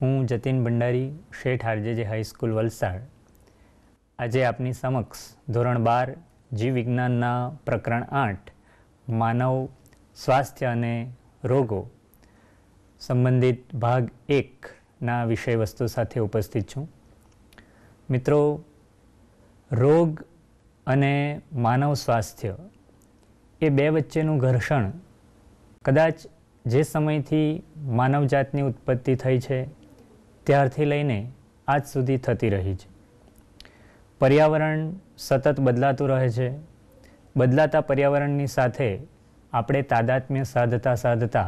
હું જતીન ભંડારી શેઠ આરજેજે હાઈસ્કૂલ વલસાડ આજે આપની સમક્ષ ધોરણ બાર જીવ વિજ્ઞાનના પ્રકરણ આઠ માનવ સ્વાસ્થ્ય અને રોગો સંબંધિત ભાગ એકના વિષય વસ્તુ સાથે ઉપસ્થિત છું મિત્રો રોગ અને માનવ સ્વાસ્થ્ય એ બે વચ્ચેનું ઘર્ષણ કદાચ જે સમયથી માનવજાતની ઉત્પત્તિ થઈ છે ત્યારથી લઈને આજ સુધી થતી રહી છે પર્યાવરણ સતત બદલાતું રહે છે બદલાતા પર્યાવરણની સાથે આપણે તાદાત્મ્ય સાધતા સાધતા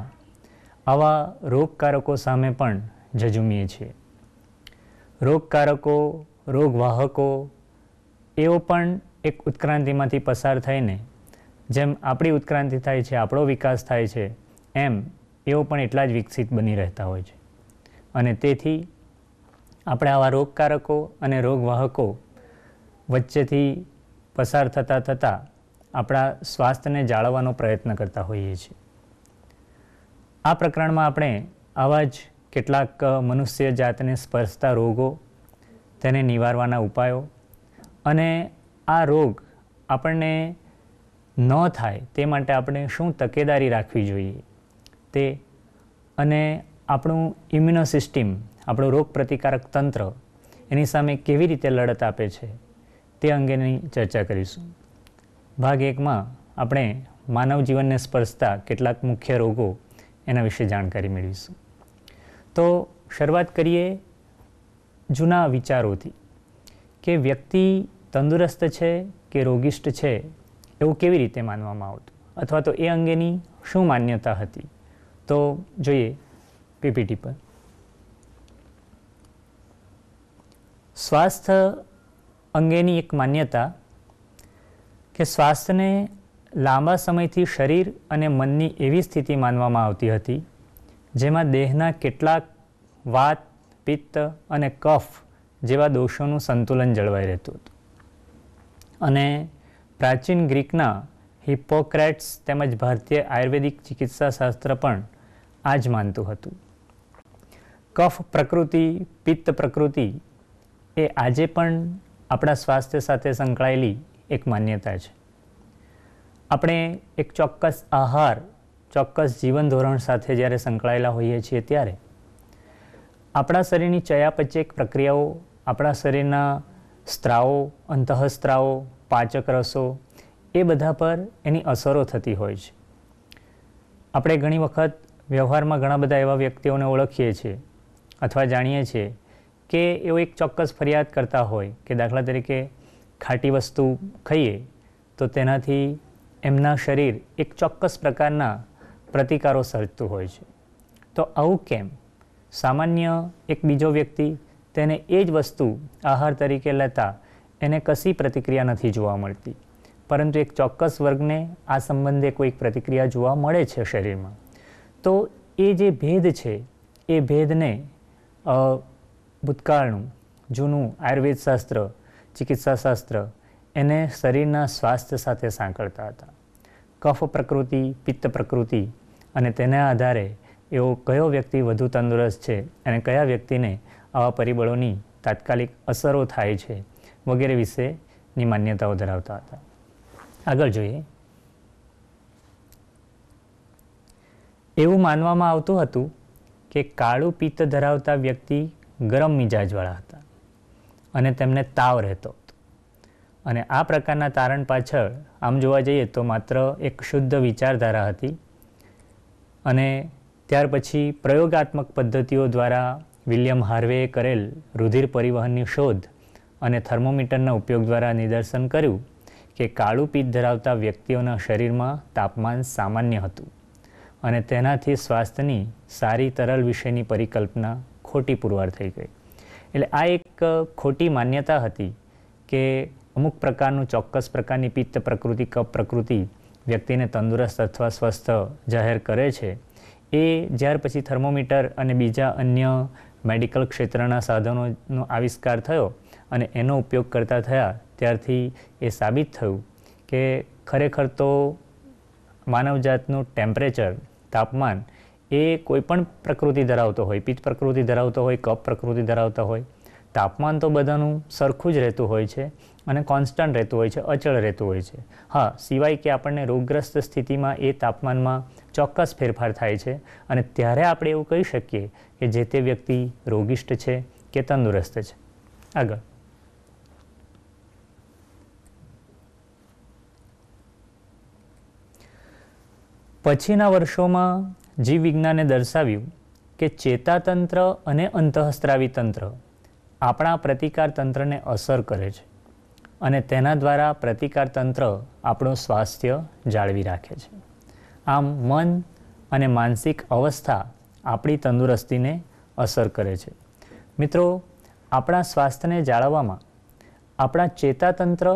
આવા રોગકારકો સામે પણ ઝઝુમીએ છીએ રોગકારકો રોગવાહકો એઓ પણ એક ઉત્ક્રાંતિમાંથી પસાર થઈને જેમ આપણી ઉત્ક્રાંતિ થાય છે આપણો વિકાસ થાય છે એમ એઓ પણ એટલા જ વિકસિત બની રહેતા હોય છે અને તેથી આપણે આવા રોગકારકો અને રોગવાહકો વચ્ચેથી પસાર થતાં થતાં આપણા સ્વાસ્થ્યને જાળવવાનો પ્રયત્ન કરતા હોઈએ છીએ આ પ્રકરણમાં આપણે આવા જ કેટલાક મનુષ્ય જાતને સ્પર્શતા રોગો તેને નિવારવાના ઉપાયો અને આ રોગ આપણને ન થાય તે માટે આપણે શું તકેદારી રાખવી જોઈએ તે અને આપણું ઇમ્યુનો સિસ્ટમ આપણું રોગ પ્રતિકારક તંત્ર એની સામે કેવી રીતે લડત આપે છે તે અંગેની ચર્ચા કરીશું ભાગ એકમાં આપણે માનવ જીવનને સ્પર્શતા કેટલાક મુખ્ય રોગો એના વિશે જાણકારી મેળવીશું તો શરૂઆત કરીએ જૂના વિચારોથી કે વ્યક્તિ તંદુરસ્ત છે કે રોગિષ્ટ છે એવું કેવી રીતે માનવામાં આવતું અથવા તો એ અંગેની શું માન્યતા હતી તો જોઈએ પીપીટી પર સ્વાસ્થ્ય અંગેની એક માન્યતા કે સ્વાસ્થ્યને લાંબા સમયથી શરીર અને મનની એવી સ્થિતિ માનવામાં આવતી હતી જેમાં દેહના કેટલાક વાત પિત્ત અને કફ જેવા દોષોનું સંતુલન જળવાઈ રહેતું હતું અને પ્રાચીન ગ્રીકના હિપોક્રેટ્સ તેમજ ભારતીય આયુર્વેદિક ચિકિત્સાશાસ્ત્ર પણ આ જ માનતું હતું કફ પ્રકૃતિ પિત્ત પ્રકૃતિ એ આજે પણ આપણા સ્વાસ્થ્ય સાથે સંકળાયેલી એક માન્યતા છે આપણે એક ચોક્કસ આહાર ચોક્કસ જીવન ધોરણ સાથે જ્યારે સંકળાયેલા હોઈએ છીએ ત્યારે આપણા શરીરની ચયાપચયક પ્રક્રિયાઓ આપણા શરીરના સ્ત્રાવો અંતઃસ્ત્રાવો પાચક રસો એ બધા પર એની અસરો થતી હોય છે આપણે ઘણી વખત વ્યવહારમાં ઘણા બધા એવા વ્યક્તિઓને ઓળખીએ છીએ અથવા જાણીએ છીએ કે એવો એક ચોક્કસ ફરિયાદ કરતા હોય કે દાખલા તરીકે ખાટી વસ્તુ ખાઈએ તો તેનાથી એમના શરીર એક ચોક્કસ પ્રકારના પ્રતિકારો સર્જતું હોય છે તો આવું કેમ સામાન્ય એક બીજો વ્યક્તિ તેને એ જ વસ્તુ આહાર તરીકે લેતા એને કશી પ્રતિક્રિયા નથી જોવા મળતી પરંતુ એક ચોક્કસ વર્ગને આ સંબંધે કોઈક પ્રતિક્રિયા જોવા મળે છે શરીરમાં તો એ જે ભેદ છે એ ભેદને ભૂતકાળનું જૂનું આયુર્વેદ શાસ્ત્ર ચિકિત્સા શાસ્ત્ર એને શરીરના સ્વાસ્થ્ય સાથે સાંકળતા હતા કફ પ્રકૃતિ પિત્ત પ્રકૃતિ અને તેના આધારે એવો કયો વ્યક્તિ વધુ તંદુરસ્ત છે અને કયા વ્યક્તિને આવા પરિબળોની તાત્કાલિક અસરો થાય છે વગેરે વિશેની માન્યતાઓ ધરાવતા હતા આગળ જોઈએ એવું માનવામાં આવતું હતું કે કાળું પિત્ત ધરાવતા વ્યક્તિ ગરમ મિજાજવાળા હતા અને તેમને તાવ રહેતો હતો અને આ પ્રકારના તારણ પાછળ આમ જોવા જઈએ તો માત્ર એક શુદ્ધ વિચારધારા હતી અને ત્યાર પછી પ્રયોગાત્મક પદ્ધતિઓ દ્વારા વિલિયમ હાર્વેએ કરેલ રુધિર પરિવહનની શોધ અને થર્મોમીટરના ઉપયોગ દ્વારા નિદર્શન કર્યું કે કાળું પિત્ત ધરાવતા વ્યક્તિઓના શરીરમાં તાપમાન સામાન્ય હતું અને તેનાથી સ્વાસ્થ્યની સારી તરલ વિશેની પરિકલ્પના ખોટી પુરવાર થઈ ગઈ એટલે આ એક ખોટી માન્યતા હતી કે અમુક પ્રકારનું ચોક્કસ પ્રકારની પિત્ત પ્રકૃતિ કપ પ્રકૃતિ વ્યક્તિને તંદુરસ્ત અથવા સ્વસ્થ જાહેર કરે છે એ જ્યારે પછી થર્મોમીટર અને બીજા અન્ય મેડિકલ ક્ષેત્રના સાધનોનો આવિષ્કાર થયો અને એનો ઉપયોગ કરતા થયા ત્યારથી એ સાબિત થયું કે ખરેખર તો માનવજાતનું ટેમ્પરેચર તાપમાન એ કોઈપણ પ્રકૃતિ ધરાવતો હોય પિત્ત પ્રકૃતિ ધરાવતો હોય કપ પ્રકૃતિ ધરાવતો હોય તાપમાન તો બધાનું સરખું જ રહેતું હોય છે અને કોન્સ્ટન્ટ રહેતું હોય છે અચળ રહેતું હોય છે હા સિવાય કે આપણને રોગગ્રસ્ત સ્થિતિમાં એ તાપમાનમાં ચોક્કસ ફેરફાર થાય છે અને ત્યારે આપણે એવું કહી શકીએ કે જે તે વ્યક્તિ રોગિષ્ટ છે કે તંદુરસ્ત છે આગળ પછીના વર્ષોમાં જીવવિજ્ઞાને દર્શાવ્યું કે ચેતાતંત્ર અને અંતઃસ્ત્રાવી તંત્ર આપણા પ્રતિકાર તંત્રને અસર કરે છે અને તેના દ્વારા પ્રતિકાર તંત્ર આપણું સ્વાસ્થ્ય જાળવી રાખે છે આમ મન અને માનસિક અવસ્થા આપણી તંદુરસ્તીને અસર કરે છે મિત્રો આપણા સ્વાસ્થ્યને જાળવવામાં આપણા ચેતાતંત્ર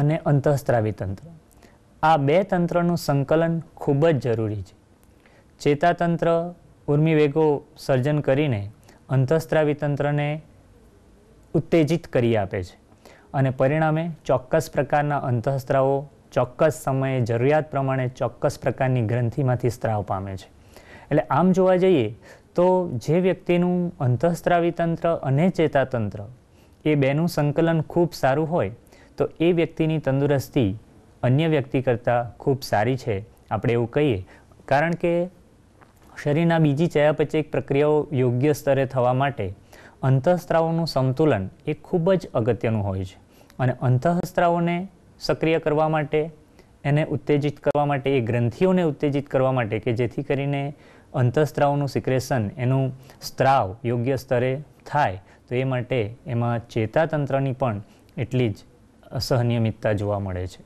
અને અંતઃસ્ત્રાવી તંત્ર આ બે તંત્રનું સંકલન ખૂબ જ જરૂરી છે ચેતાતંત્ર ઉર્મિવેગો સર્જન કરીને અંતઃસ્ત્રાવી તંત્રને ઉત્તેજિત કરી આપે છે અને પરિણામે ચોક્કસ પ્રકારના અંતઃસ્ત્રાવો ચોક્કસ સમયે જરૂરિયાત પ્રમાણે ચોક્કસ પ્રકારની ગ્રંથિમાંથી સ્ત્રાવ પામે છે એટલે આમ જોવા જઈએ તો જે વ્યક્તિનું અંતઃસ્ત્રાવી તંત્ર અને ચેતાતંત્ર એ બેનું સંકલન ખૂબ સારું હોય તો એ વ્યક્તિની તંદુરસ્તી અન્ય વ્યક્તિ કરતાં ખૂબ સારી છે આપણે એવું કહીએ કારણ કે શરીરના બીજી ચયાપચયિક પ્રક્રિયાઓ યોગ્ય સ્તરે થવા માટે અંતઃસ્ત્રાવોનું સંતુલન એ ખૂબ જ અગત્યનું હોય છે અને અંતઃસ્ત્રાવોને સક્રિય કરવા માટે એને ઉત્તેજિત કરવા માટે એ ગ્રંથિઓને ઉત્તેજિત કરવા માટે કે જેથી કરીને અંતઃસ્ત્રાવોનું સિક્રેશન એનું સ્ત્રાવ યોગ્ય સ્તરે થાય તો એ માટે એમાં ચેતાતંત્રની પણ એટલી જ અસહનિયમિતતા જોવા મળે છે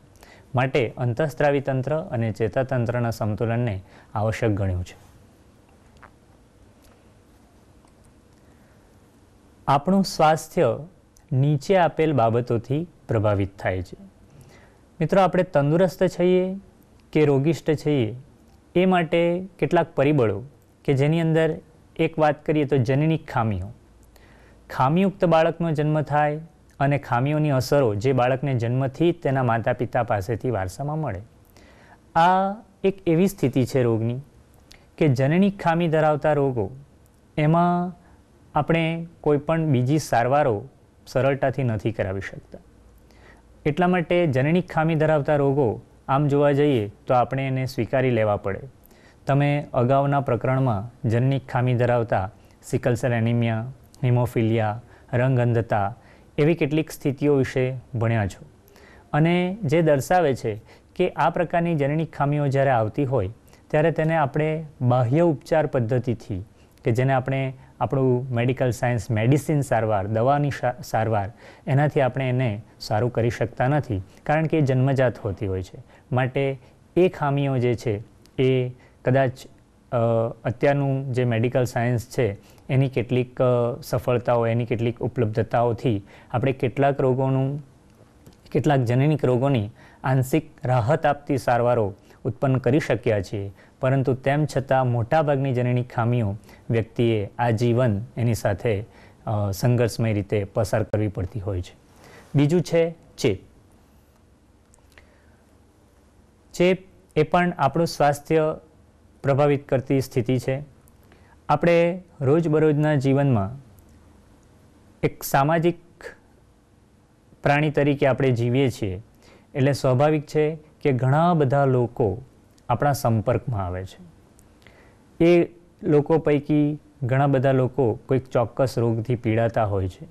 માટે અંતઃસ્ત્રાવી તંત્ર અને ચેતાતંત્રના સંતુલનને આવશ્યક ગણ્યું છે આપણું સ્વાસ્થ્ય નીચે આપેલ બાબતોથી પ્રભાવિત થાય છે મિત્રો આપણે તંદુરસ્ત છીએ કે રોગિષ્ટ છીએ એ માટે કેટલાક પરિબળો કે જેની અંદર એક વાત કરીએ તો જનની ખામીઓ ખામીયુક્ત બાળકનો જન્મ થાય અને ખામીઓની અસરો જે બાળકને જન્મથી તેના માતા પિતા પાસેથી વારસામાં મળે આ એક એવી સ્થિતિ છે રોગની કે જનની ખામી ધરાવતા રોગો એમાં આપણે કોઈ પણ બીજી સારવારો સરળતાથી નથી કરાવી શકતા એટલા માટે જનનિક ખામી ધરાવતા રોગો આમ જોવા જઈએ તો આપણે એને સ્વીકારી લેવા પડે તમે અગાઉના પ્રકરણમાં જનનિક ખામી ધરાવતા સિકલસેલ એનિમિયા હિમોફિલિયા રંગઅંધતા એવી કેટલીક સ્થિતિઓ વિશે ભણ્યા છો અને જે દર્શાવે છે કે આ પ્રકારની જનનિક ખામીઓ જ્યારે આવતી હોય ત્યારે તેને આપણે બાહ્ય ઉપચાર પદ્ધતિથી કે જેને આપણે આપણું મેડિકલ સાયન્સ મેડિસિન સારવાર દવાની સારવાર એનાથી આપણે એને સારું કરી શકતા નથી કારણ કે એ જન્મજાત હોતી હોય છે માટે એ ખામીઓ જે છે એ કદાચ અત્યારનું જે મેડિકલ સાયન્સ છે એની કેટલીક સફળતાઓ એની કેટલીક ઉપલબ્ધતાઓથી આપણે કેટલાક રોગોનું કેટલાક જનનિક રોગોની આંશિક રાહત આપતી સારવારો ઉત્પન્ન કરી શક્યા છીએ પરંતુ તેમ છતાં મોટાભાગની જનની ખામીઓ વ્યક્તિએ આ જીવન એની સાથે સંઘર્ષમય રીતે પસાર કરવી પડતી હોય છે બીજું છે ચેપ ચેપ એ પણ આપણું સ્વાસ્થ્ય પ્રભાવિત કરતી સ્થિતિ છે આપણે રોજબરોજના જીવનમાં એક સામાજિક પ્રાણી તરીકે આપણે જીવીએ છીએ એટલે સ્વાભાવિક છે કે ઘણા બધા લોકો આપણા સંપર્કમાં આવે છે એ લોકો પૈકી ઘણા બધા લોકો કોઈક ચોક્કસ રોગથી પીડાતા હોય છે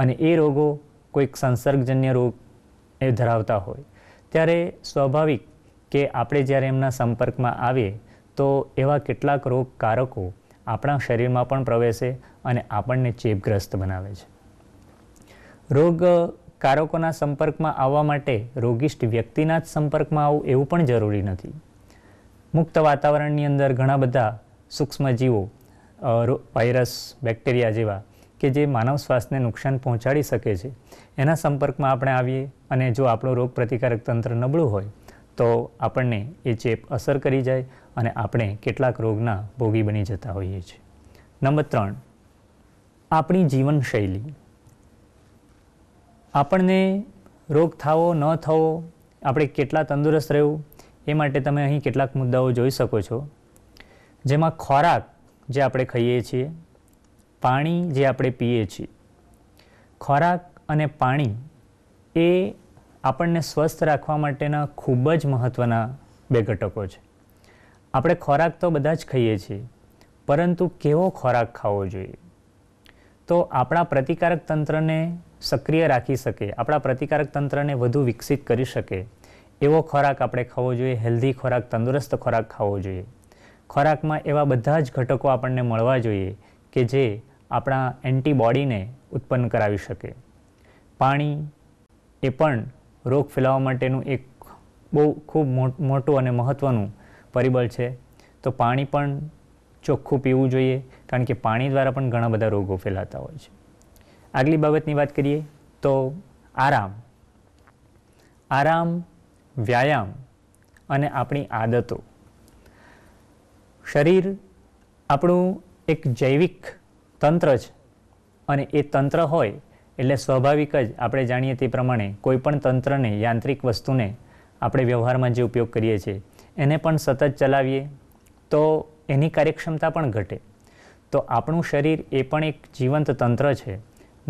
અને એ રોગો કોઈક સંસર્ગજન્ય રોગ એ ધરાવતા હોય ત્યારે સ્વાભાવિક કે આપણે જ્યારે એમના સંપર્કમાં આવીએ તો એવા કેટલાક રોગકારકો આપણા શરીરમાં પણ પ્રવેશે અને આપણને ચેપગ્રસ્ત બનાવે છે રોગ કારકોના સંપર્કમાં આવવા માટે રોગિષ્ટ વ્યક્તિના જ સંપર્કમાં આવવું એવું પણ જરૂરી નથી મુક્ત વાતાવરણની અંદર ઘણા બધા સૂક્ષ્મજીવો વાયરસ બેક્ટેરિયા જેવા કે જે માનવ શ્વાસને નુકસાન પહોંચાડી શકે છે એના સંપર્કમાં આપણે આવીએ અને જો આપણો રોગ પ્રતિકારક તંત્ર નબળું હોય તો આપણને એ ચેપ અસર કરી જાય અને આપણે કેટલાક રોગના ભોગી બની જતા હોઈએ છીએ નંબર ત્રણ આપણી જીવનશૈલી આપણને રોગ થવો ન થવો આપણે કેટલા તંદુરસ્ત રહેવું એ માટે તમે અહીં કેટલાક મુદ્દાઓ જોઈ શકો છો જેમાં ખોરાક જે આપણે ખાઈએ છીએ પાણી જે આપણે પીએ છીએ ખોરાક અને પાણી એ આપણને સ્વસ્થ રાખવા માટેના ખૂબ જ મહત્ત્વના બે ઘટકો છે આપણે ખોરાક તો બધા જ ખાઈએ છીએ પરંતુ કેવો ખોરાક ખાવો જોઈએ તો આપણા પ્રતિકારક તંત્રને સક્રિય રાખી શકે આપણા પ્રતિકારક તંત્રને વધુ વિકસિત કરી શકે એવો ખોરાક આપણે ખાવો જોઈએ હેલ્ધી ખોરાક તંદુરસ્ત ખોરાક ખાવો જોઈએ ખોરાકમાં એવા બધા જ ઘટકો આપણને મળવા જોઈએ કે જે આપણા એન્ટીબોડીને ઉત્પન્ન કરાવી શકે પાણી એ પણ રોગ ફેલાવવા માટેનું એક બહુ ખૂબ મોટું અને મહત્ત્વનું પરિબળ છે તો પાણી પણ ચોખ્ખું પીવું જોઈએ કારણ કે પાણી દ્વારા પણ ઘણા બધા રોગો ફેલાતા હોય છે આગલી બાબતની વાત કરીએ તો આરામ આરામ વ્યાયામ અને આપણી આદતો શરીર આપણું એક જૈવિક તંત્ર જ અને એ તંત્ર હોય એટલે સ્વાભાવિક જ આપણે જાણીએ તે પ્રમાણે કોઈપણ તંત્રને યાંત્રિક વસ્તુને આપણે વ્યવહારમાં જે ઉપયોગ કરીએ છીએ એને પણ સતત ચલાવીએ તો એની કાર્યક્ષમતા પણ ઘટે તો આપણું શરીર એ પણ એક જીવંત તંત્ર છે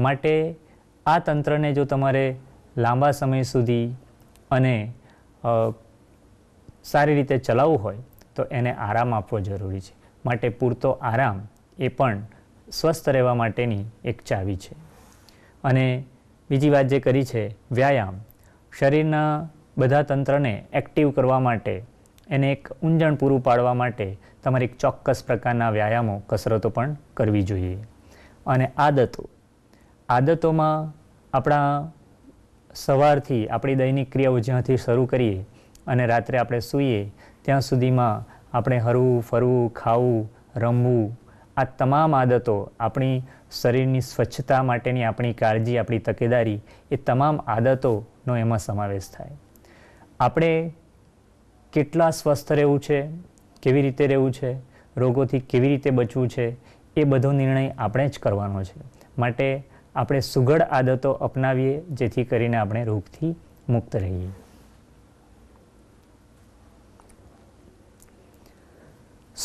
માટે આ તંત્રને જો તમારે લાંબા સમય સુધી અને સારી રીતે ચલાવવું હોય તો એને આરામ આપવો જરૂરી છે માટે પૂરતો આરામ એ પણ સ્વસ્થ રહેવા માટેની એક ચાવી છે અને બીજી વાત જે કરી છે વ્યાયામ શરીરના બધા તંત્રને એક્ટિવ કરવા માટે એને એક ઊંજણ પૂરું પાડવા માટે તમારે એક ચોક્કસ પ્રકારના વ્યાયામો કસરતો પણ કરવી જોઈએ અને આદતો આદતોમાં આપણા સવારથી આપણી દૈનિક ક્રિયાઓ જ્યાંથી શરૂ કરીએ અને રાત્રે આપણે સૂઈએ ત્યાં સુધીમાં આપણે હરવું ફરવું ખાવું રમવું આ તમામ આદતો આપણી શરીરની સ્વચ્છતા માટેની આપણી કાળજી આપણી તકેદારી એ તમામ આદતોનો એમાં સમાવેશ થાય આપણે કેટલા સ્વસ્થ રહેવું છે કેવી રીતે રહેવું છે રોગોથી કેવી રીતે બચવું છે એ બધો નિર્ણય આપણે જ કરવાનો છે માટે આપણે સુઘડ આદતો અપનાવીએ જેથી કરીને આપણે રોગથી મુક્ત રહીએ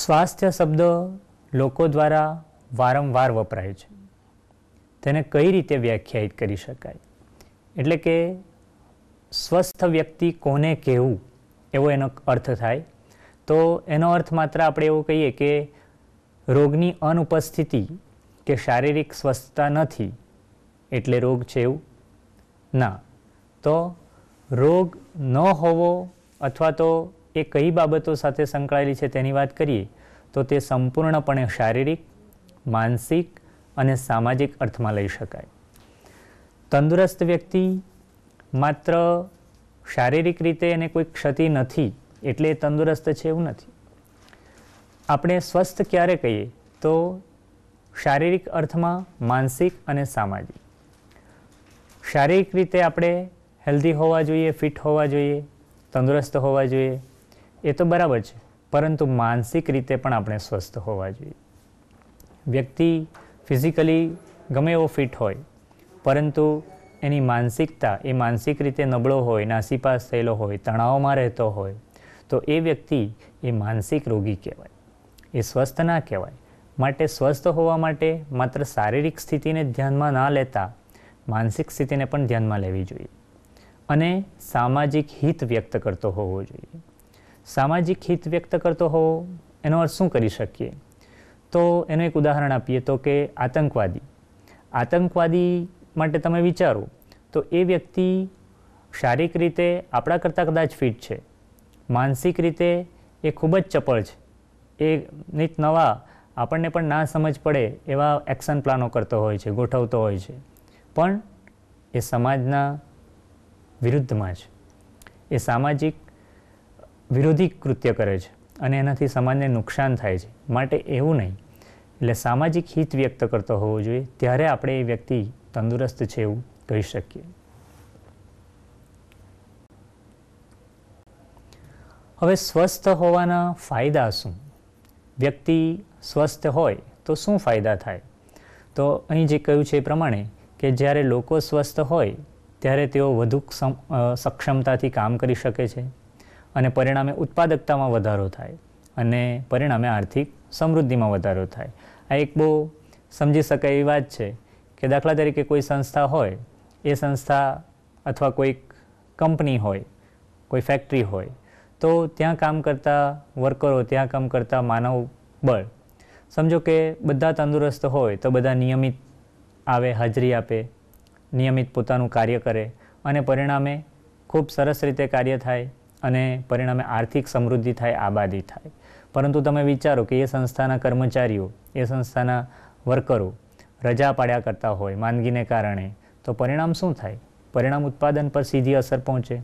સ્વાસ્થ્ય શબ્દ લોકો દ્વારા વારંવાર વપરાય છે તેને કઈ રીતે વ્યાખ્યાયિત કરી શકાય એટલે કે સ્વસ્થ વ્યક્તિ કોને કહેવું એવો એનો અર્થ થાય તો એનો અર્થ માત્ર આપણે એવું કહીએ કે રોગની અનુપસ્થિતિ કે શારીરિક સ્વસ્થતા નથી એટલે રોગ છે એવું ના તો રોગ ન હોવો અથવા તો એ કઈ બાબતો સાથે સંકળાયેલી છે તેની વાત કરીએ તો તે સંપૂર્ણપણે શારીરિક માનસિક અને સામાજિક અર્થમાં લઈ શકાય તંદુરસ્ત વ્યક્તિ માત્ર શારીરિક રીતે એને કોઈ ક્ષતિ નથી એટલે એ તંદુરસ્ત છે એવું નથી આપણે સ્વસ્થ ક્યારે કહીએ તો શારીરિક અર્થમાં માનસિક અને સામાજિક શારીરિક રીતે આપણે હેલ્ધી હોવા જોઈએ ફિટ હોવા જોઈએ તંદુરસ્ત હોવા જોઈએ એ તો બરાબર છે પરંતુ માનસિક રીતે પણ આપણે સ્વસ્થ હોવા જોઈએ વ્યક્તિ ફિઝિકલી ગમે એવો ફિટ હોય પરંતુ એની માનસિકતા એ માનસિક રીતે નબળો હોય નાસીપાસ થયેલો હોય તણાવમાં રહેતો હોય તો એ વ્યક્તિ એ માનસિક રોગી કહેવાય એ સ્વસ્થ ના કહેવાય માટે સ્વસ્થ હોવા માટે માત્ર શારીરિક સ્થિતિને ધ્યાનમાં ના લેતા માનસિક સ્થિતિને પણ ધ્યાનમાં લેવી જોઈએ અને સામાજિક હિત વ્યક્ત કરતો હોવો જોઈએ સામાજિક હિત વ્યક્ત કરતો હોવો એનો અર્થ શું કરી શકીએ તો એનું એક ઉદાહરણ આપીએ તો કે આતંકવાદી આતંકવાદી માટે તમે વિચારો તો એ વ્યક્તિ શારીરિક રીતે આપણા કરતાં કદાચ ફિટ છે માનસિક રીતે એ ખૂબ જ ચપળ છે એ નિત નવા આપણને પણ ના સમજ પડે એવા એક્શન પ્લાનો કરતો હોય છે ગોઠવતો હોય છે પણ એ સમાજના વિરુદ્ધમાં જ એ સામાજિક વિરોધી કૃત્ય કરે છે અને એનાથી સમાજને નુકસાન થાય છે માટે એવું નહીં એટલે સામાજિક હિત વ્યક્ત કરતો હોવો જોઈએ ત્યારે આપણે એ વ્યક્તિ તંદુરસ્ત છે એવું કહી શકીએ હવે સ્વસ્થ હોવાના ફાયદા શું વ્યક્તિ સ્વસ્થ હોય તો શું ફાયદા થાય તો અહીં જે કહ્યું છે એ પ્રમાણે કે જ્યારે લોકો સ્વસ્થ હોય ત્યારે તેઓ વધુ સક્ષમતાથી કામ કરી શકે છે અને પરિણામે ઉત્પાદકતામાં વધારો થાય અને પરિણામે આર્થિક સમૃદ્ધિમાં વધારો થાય આ એક બહુ સમજી શકાય એવી વાત છે કે દાખલા તરીકે કોઈ સંસ્થા હોય એ સંસ્થા અથવા કોઈક કંપની હોય કોઈ ફેક્ટરી હોય તો ત્યાં કામ કરતા વર્કરો ત્યાં કામ કરતા માનવ બળ સમજો કે બધા તંદુરસ્ત હોય તો બધા નિયમિત આવે હાજરી આપે નિયમિત પોતાનું કાર્ય કરે અને પરિણામે ખૂબ સરસ રીતે કાર્ય થાય અને પરિણામે આર્થિક સમૃદ્ધિ થાય આબાદી થાય પરંતુ તમે વિચારો કે એ સંસ્થાના કર્મચારીઓ એ સંસ્થાના વર્કરો રજા પાડ્યા કરતા હોય માંદગીને કારણે તો પરિણામ શું થાય પરિણામ ઉત્પાદન પર સીધી અસર પહોંચે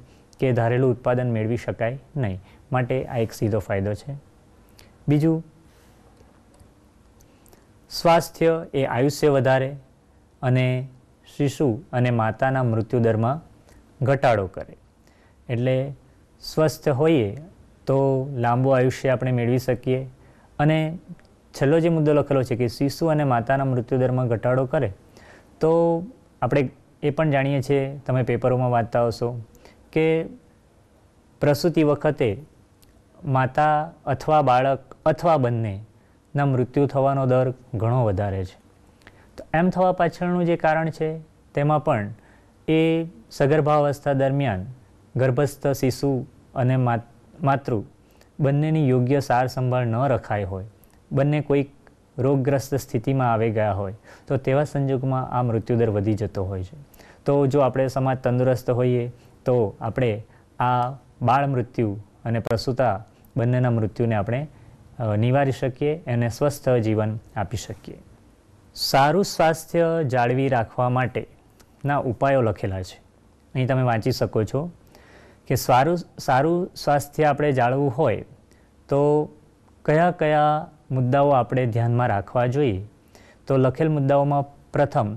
કે ધારેલું ઉત્પાદન મેળવી શકાય નહીં માટે આ એક સીધો ફાયદો છે બીજું સ્વાસ્થ્ય એ આયુષ્ય વધારે અને શિશુ અને માતાના મૃત્યુદરમાં ઘટાડો કરે એટલે સ્વસ્થ હોઈએ તો લાંબુ આયુષ્ય આપણે મેળવી શકીએ અને છેલ્લો જે મુદ્દો લખેલો છે કે શિશુ અને માતાના મૃત્યુદરમાં ઘટાડો કરે તો આપણે એ પણ જાણીએ છીએ તમે પેપરોમાં વાંચતા હશો કે પ્રસૂતિ વખતે માતા અથવા બાળક અથવા બંનેના મૃત્યુ થવાનો દર ઘણો વધારે છે એમ થવા પાછળનું જે કારણ છે તેમાં પણ એ સગર્ભાવસ્થા દરમિયાન ગર્ભસ્થ શિશુ અને માતૃ બંનેની યોગ્ય સાર સંભાળ ન રખાઈ હોય બંને કોઈક રોગગ્રસ્ત સ્થિતિમાં આવી ગયા હોય તો તેવા સંજોગમાં આ મૃત્યુદર વધી જતો હોય છે તો જો આપણે સમાજ તંદુરસ્ત હોઈએ તો આપણે આ બાળ મૃત્યુ અને પ્રસૂતા બંનેના મૃત્યુને આપણે નિવારી શકીએ અને સ્વસ્થ જીવન આપી શકીએ સારું સ્વાસ્થ્ય જાળવી રાખવા માટેના ઉપાયો લખેલા છે અહીં તમે વાંચી શકો છો કે સારું સારું સ્વાસ્થ્ય આપણે જાળવવું હોય તો કયા કયા મુદ્દાઓ આપણે ધ્યાનમાં રાખવા જોઈએ તો લખેલ મુદ્દાઓમાં પ્રથમ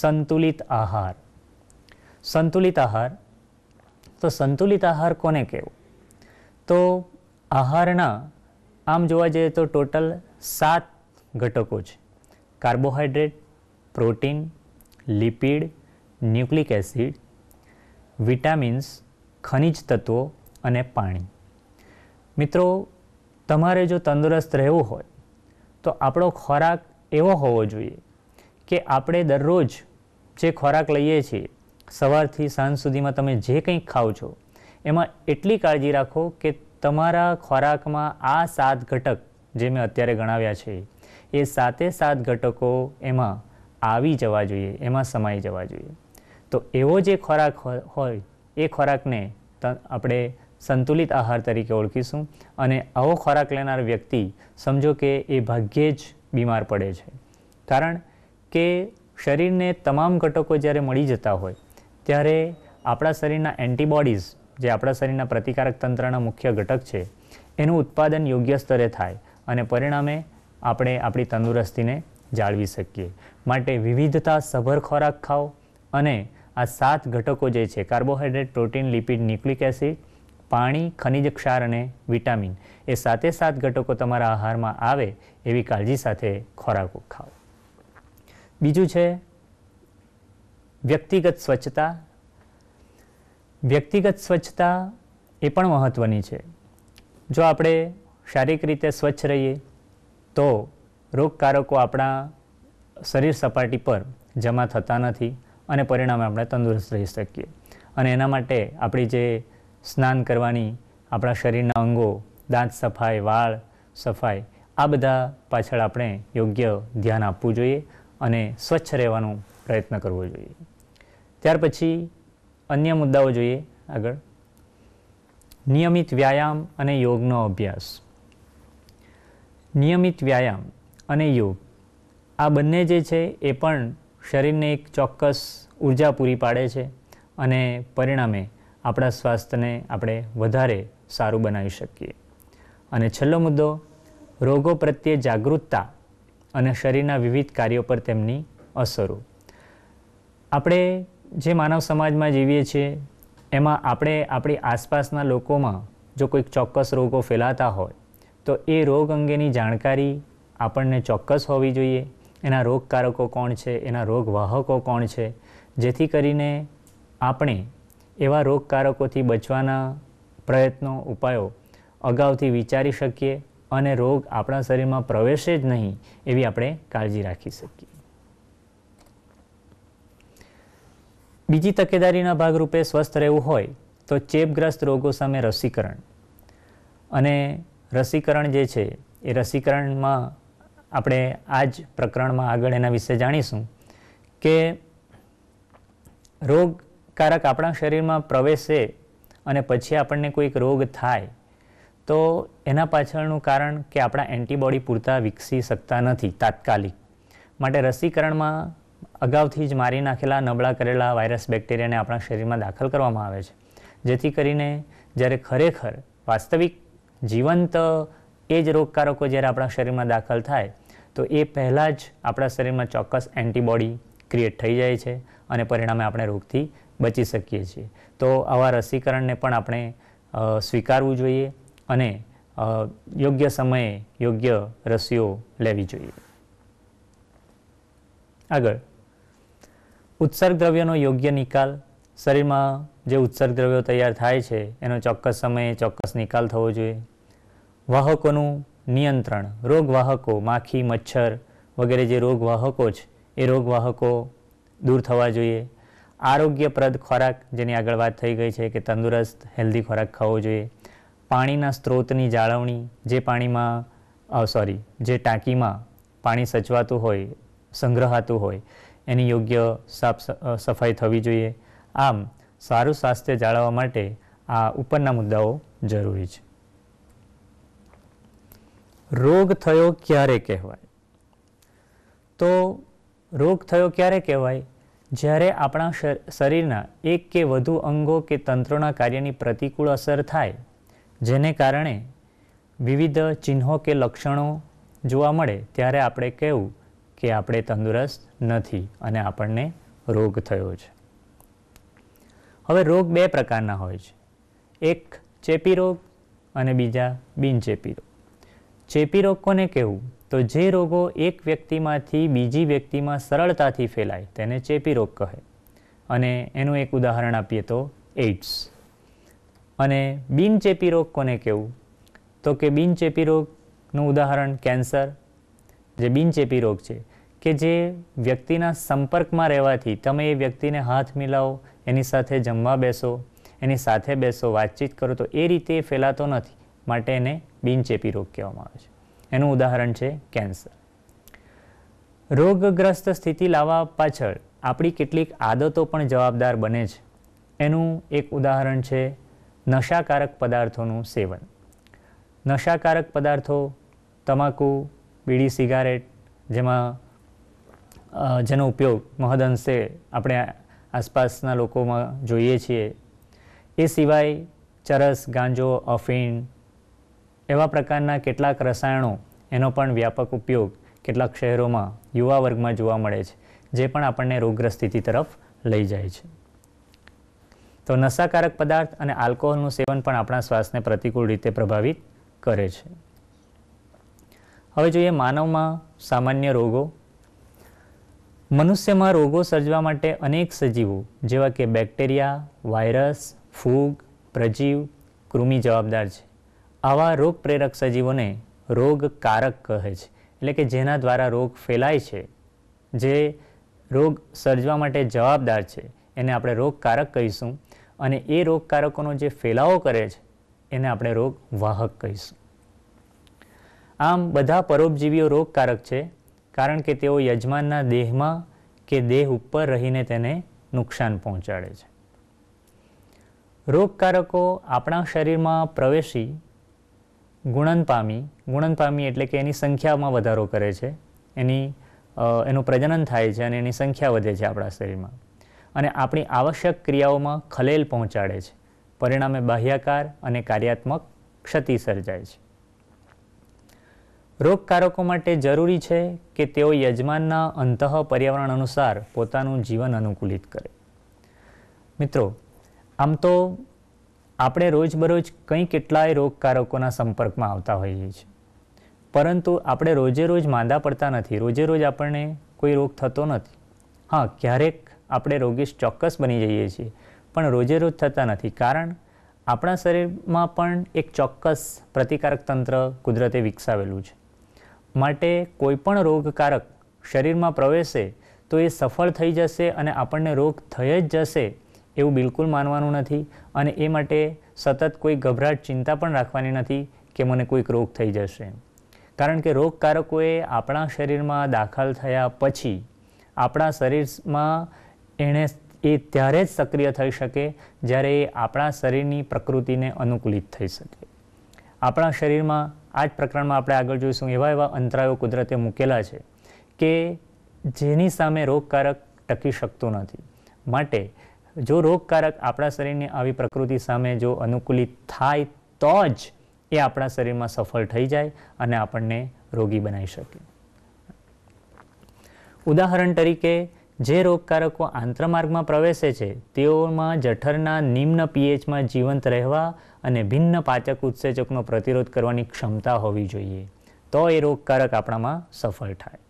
સંતુલિત આહાર સંતુલિત આહાર તો સંતુલિત આહાર કોને કહેવો તો આહારના આમ જોવા જઈએ તો ટોટલ સાત ઘટકો છે carbohydrate protein lipid nucleic acid vitamins ખનિજ તત્વો અને પાણી મિત્રો તમારે જો તંદુરસ્ત રહેવું હોય તો આપણો ખોરાક એવો હોવો જોઈએ કે આપણે દરરોજ જે ખોરાક લઈએ છીએ સવારથી સાંજ સુધીમાં તમે જે કંઈ ખાઓ છો એમાં એટલી કાળજી રાખો કે તમારા ખોરાકમાં આ સાત ઘટક જે મેં અત્યારે ગણાવ્યા છે એ સાતે સાત ઘટકો એમાં આવી જવા જોઈએ એમાં સમાઈ જવા જોઈએ તો એવો જે ખોરાક હોય એ ખોરાકને આપણે સંતુલિત આહાર તરીકે ઓળખીશું અને આવો ખોરાક લેનાર વ્યક્તિ સમજો કે એ ભાગ્યે જ બીમાર પડે છે કારણ કે શરીરને તમામ ઘટકો જ્યારે મળી જતા હોય ત્યારે આપણા શરીરના એન્ટીબોડીઝ જે આપણા શરીરના પ્રતિકારક તંત્રના મુખ્ય ઘટક છે એનું ઉત્પાદન યોગ્ય સ્તરે થાય અને પરિણામે આપણે આપણી તંદુરસ્તીને જાળવી શકીએ માટે વિવિધતા સભર ખોરાક ખાઓ અને આ સાત ઘટકો જે છે carbohydrate protein lipid nucleic acid પાણી ખનિજ ક્ષાર અને વિટામિન એ સાતે સાત ઘટકો તમારા આહારમાં આવે એવી કાળજી સાથે ખોરાકો ખાઓ બીજું છે વ્યક્તિગત સ્વચ્છતા વ્યક્તિગત સ્વચ્છતા એ પણ મહત્ત્વની છે જો આપણે શારીરિક રીતે સ્વચ્છ રહીએ તો રોગકારકો આપણા શરીર સપાટી પર જમા થતા નથી અને પરિણામે આપણે તંદુરસ્ત રહી શકીએ અને એના માટે આપણી જે સ્નાન કરવાની આપણા શરીરના અંગો દાંત સફાઈ વાળ સફાઈ આ બધા પાછળ આપણે યોગ્ય ધ્યાન આપવું જોઈએ અને સ્વચ્છ રહેવાનો પ્રયત્ન કરવો જોઈએ ત્યાર પછી અન્ય મુદ્દાઓ જોઈએ આગળ નિયમિત વ્યાયામ અને યોગનો અભ્યાસ નિયમિત વ્યાયામ અને યોગ આ બંને જે છે એ પણ શરીરને એક ચોક્કસ ઉર્જા પૂરી પાડે છે અને પરિણામે આપણા સ્વાસ્થ્યને આપણે વધારે સારું બનાવી શકીએ અને છેલ્લો મુદ્દો રોગો પ્રત્યે જાગૃતતા અને શરીરના વિવિધ કાર્યો પર તેમની અસરો આપણે જે માનવ સમાજમાં જીવીએ છીએ એમાં આપણે આપણી આસપાસના લોકોમાં જો કોઈક ચોક્કસ રોગો ફેલાતા હોય તો એ રોગ અંગેની જાણકારી આપણને ચોક્કસ હોવી જોઈએ એના રોગકારકો કોણ છે એના રોગવાહકો કોણ છે જેથી કરીને આપણે એવા રોગકારકોથી બચવાના પ્રયત્નો ઉપાયો અગાઉથી વિચારી શકીએ અને રોગ આપણા શરીરમાં પ્રવેશે જ નહીં એવી આપણે કાળજી રાખી શકીએ બીજી તકેદારીના ભાગરૂપે સ્વસ્થ રહેવું હોય તો ચેપગ્રસ્ત રોગો સામે રસીકરણ અને રસીકરણ જે છે એ રસીકરણમાં આપણે આ જ પ્રકરણમાં આગળ એના વિશે જાણીશું કે રોગકારક આપણા શરીરમાં પ્રવેશે અને પછી આપણને કોઈક રોગ થાય તો એના પાછળનું કારણ કે આપણા એન્ટીબોડી પૂરતા વિકસી શકતા નથી તાત્કાલિક માટે રસીકરણમાં અગાઉથી જ મારી નાખેલા નબળા કરેલા વાયરસ બેક્ટેરિયાને આપણા શરીરમાં દાખલ કરવામાં આવે છે જેથી કરીને જ્યારે ખરેખર વાસ્તવિક જીવંત એ જ રોગકારકો જ્યારે આપણા શરીરમાં દાખલ થાય તો એ પહેલાં જ આપણા શરીરમાં ચોક્કસ એન્ટીબોડી ક્રિએટ થઈ જાય છે અને પરિણામે આપણે રોગથી બચી શકીએ છીએ તો આવા રસીકરણને પણ આપણે સ્વીકારવું જોઈએ અને યોગ્ય સમયે યોગ્ય રસીઓ લેવી જોઈએ આગળ ઉત્સર્ગ દ્રવ્યનો યોગ્ય નિકાલ શરીરમાં જે ઉત્સર્ગ દ્રવ્યો તૈયાર થાય છે એનો ચોક્કસ સમયે ચોક્કસ નિકાલ થવો જોઈએ વાહકોનું નિયંત્રણ રોગવાહકો માખી મચ્છર વગેરે જે રોગવાહકો છે એ રોગવાહકો દૂર થવા જોઈએ આરોગ્યપ્રદ ખોરાક જેની આગળ વાત થઈ ગઈ છે કે તંદુરસ્ત હેલ્ધી ખોરાક ખાવો જોઈએ પાણીના સ્ત્રોતની જાળવણી જે પાણીમાં સોરી જે ટાંકીમાં પાણી સચવાતું હોય સંગ્રહાતું હોય એની યોગ્ય સાફ સફાઈ થવી જોઈએ આમ સારું સ્વાસ્થ્ય જાળવવા માટે આ ઉપરના મુદ્દાઓ જરૂરી છે રોગ થયો ક્યારે કહેવાય તો રોગ થયો ક્યારે કહેવાય જ્યારે આપણા શરીરના એક કે વધુ અંગો કે તંત્રોના કાર્યની પ્રતિકૂળ અસર થાય જેને કારણે વિવિધ ચિહ્નો કે લક્ષણો જોવા મળે ત્યારે આપણે કહેવું કે આપણે તંદુરસ્ત નથી અને આપણને રોગ થયો છે હવે રોગ બે પ્રકારના હોય છે એક ચેપી રોગ અને બીજા બિનચેપી રોગ ચેપી રોગ કોને કહેવું તો જે રોગો એક વ્યક્તિમાંથી બીજી વ્યક્તિમાં સરળતાથી ફેલાય તેને ચેપી રોગ કહે અને એનું એક ઉદાહરણ આપીએ તો એઇડ્સ અને બિનચેપી રોગ કોને કહેવું તો કે બિનચેપી રોગનું ઉદાહરણ કેન્સર જે બિનચેપી રોગ છે કે જે વ્યક્તિના સંપર્કમાં રહેવાથી તમે એ વ્યક્તિને હાથ મિલાવો એની સાથે જમવા બેસો એની સાથે બેસો વાતચીત કરો તો એ રીતે ફેલાતો નથી માટે એને બિનચેપી રોગ કહેવામાં આવે છે એનું ઉદાહરણ છે કેન્સર રોગગ્રસ્ત સ્થિતિ લાવવા પાછળ આપણી કેટલીક આદતો પણ જવાબદાર બને છે એનું એક ઉદાહરણ છે નશાકારક પદાર્થોનું સેવન નશાકારક પદાર્થો તમાકુ બીડી સિગારેટ જેમાં જેનો ઉપયોગ મહદઅંશે આપણે આસપાસના લોકોમાં જોઈએ છીએ એ સિવાય ચરસ ગાંજો અફીણ એવા પ્રકારના કેટલાક રસાયણો એનો પણ વ્યાપક ઉપયોગ કેટલાક શહેરોમાં યુવા વર્ગમાં જોવા મળે છે જે પણ આપણને રોગગ્રસ્ત તરફ લઈ જાય છે તો નશાકારક પદાર્થ અને આલ્કોહોલનું સેવન પણ આપણા શ્વાસને પ્રતિકૂળ રીતે પ્રભાવિત કરે છે હવે જોઈએ માનવમાં સામાન્ય રોગો મનુષ્યમાં રોગો સર્જવા માટે અનેક સજીવો જેવા કે બેક્ટેરિયા વાયરસ ફૂગ પ્રજીવ કૃમિ જવાબદાર છે આવા રોગપ્રેરક સજીવોને રોગકારક કહે છે એટલે કે જેના દ્વારા રોગ ફેલાય છે જે રોગ સર્જવા માટે જવાબદાર છે એને આપણે રોગકારક કહીશું અને એ રોગકારકોનો જે ફેલાવો કરે છે એને આપણે રોગ વાહક કહીશું આમ બધા પરોપજીવીઓ રોગકારક છે કારણ કે તેઓ યજમાનના દેહમાં કે દેહ ઉપર રહીને તેને નુકસાન પહોંચાડે છે રોગકારકો આપણા શરીરમાં પ્રવેશી ગુણન પામી ગુણન પામી એટલે કે એની સંખ્યામાં વધારો કરે છે એની એનું પ્રજનન થાય છે અને એની સંખ્યા વધે છે આપણા શરીરમાં અને આપણી આવશ્યક ક્રિયાઓમાં ખલેલ પહોંચાડે છે પરિણામે બાહ્યાકાર અને કાર્યાત્મક ક્ષતિ સર્જાય છે રોગકારકો માટે જરૂરી છે કે તેઓ યજમાનના અંતઃ પર્યાવરણ અનુસાર પોતાનું જીવન અનુકૂલિત કરે મિત્રો આમ તો આપણે રોજબરોજ કંઈ કેટલાય રોગકારકોના સંપર્કમાં આવતા હોઈએ છીએ પરંતુ આપણે રોજે રોજ માંદા પડતા નથી રોજે રોજ આપણને કોઈ રોગ થતો નથી હા ક્યારેક આપણે રોગીશ ચોક્કસ બની જઈએ છીએ પણ રોજે રોજ થતા નથી કારણ આપણા શરીરમાં પણ એક ચોક્કસ પ્રતિકારક તંત્ર કુદરતે વિકસાવેલું છે માટે કોઈપણ રોગકારક શરીરમાં પ્રવેશે તો એ સફળ થઈ જશે અને આપણને રોગ થઈ જ જશે એવું બિલકુલ માનવાનું નથી અને એ માટે સતત કોઈ ગભરાટ ચિંતા પણ રાખવાની નથી કે મને કોઈક રોગ થઈ જશે કારણ કે રોગકારકોએ આપણા શરીરમાં દાખલ થયા પછી આપણા શરીરમાં એણે એ ત્યારે જ સક્રિય થઈ શકે જ્યારે એ આપણા શરીરની પ્રકૃતિને અનુકૂલિત થઈ શકે આપણા શરીરમાં આ જ પ્રકરણમાં આપણે આગળ જોઈશું એવા એવા અંતરાયો કુદરતે મૂકેલા છે કે જેની સામે રોગકારક ટકી શકતો નથી માટે જો રોગકારક આપણા શરીરની આવી પ્રકૃતિ સામે જો અનુકૂલિત થાય તો જ એ આપણા શરીરમાં સફળ થઈ જાય અને આપણને રોગી બનાવી શકે ઉદાહરણ તરીકે જે રોગકારકો આંતરમાર્ગમાં પ્રવેશે છે તેઓમાં જઠરના નિમ્ન પીએચમાં જીવંત રહેવા અને ભિન્ન પાચક ઉત્સેચકનો પ્રતિરોધ કરવાની ક્ષમતા હોવી જોઈએ તો એ રોગકારક આપણામાં સફળ થાય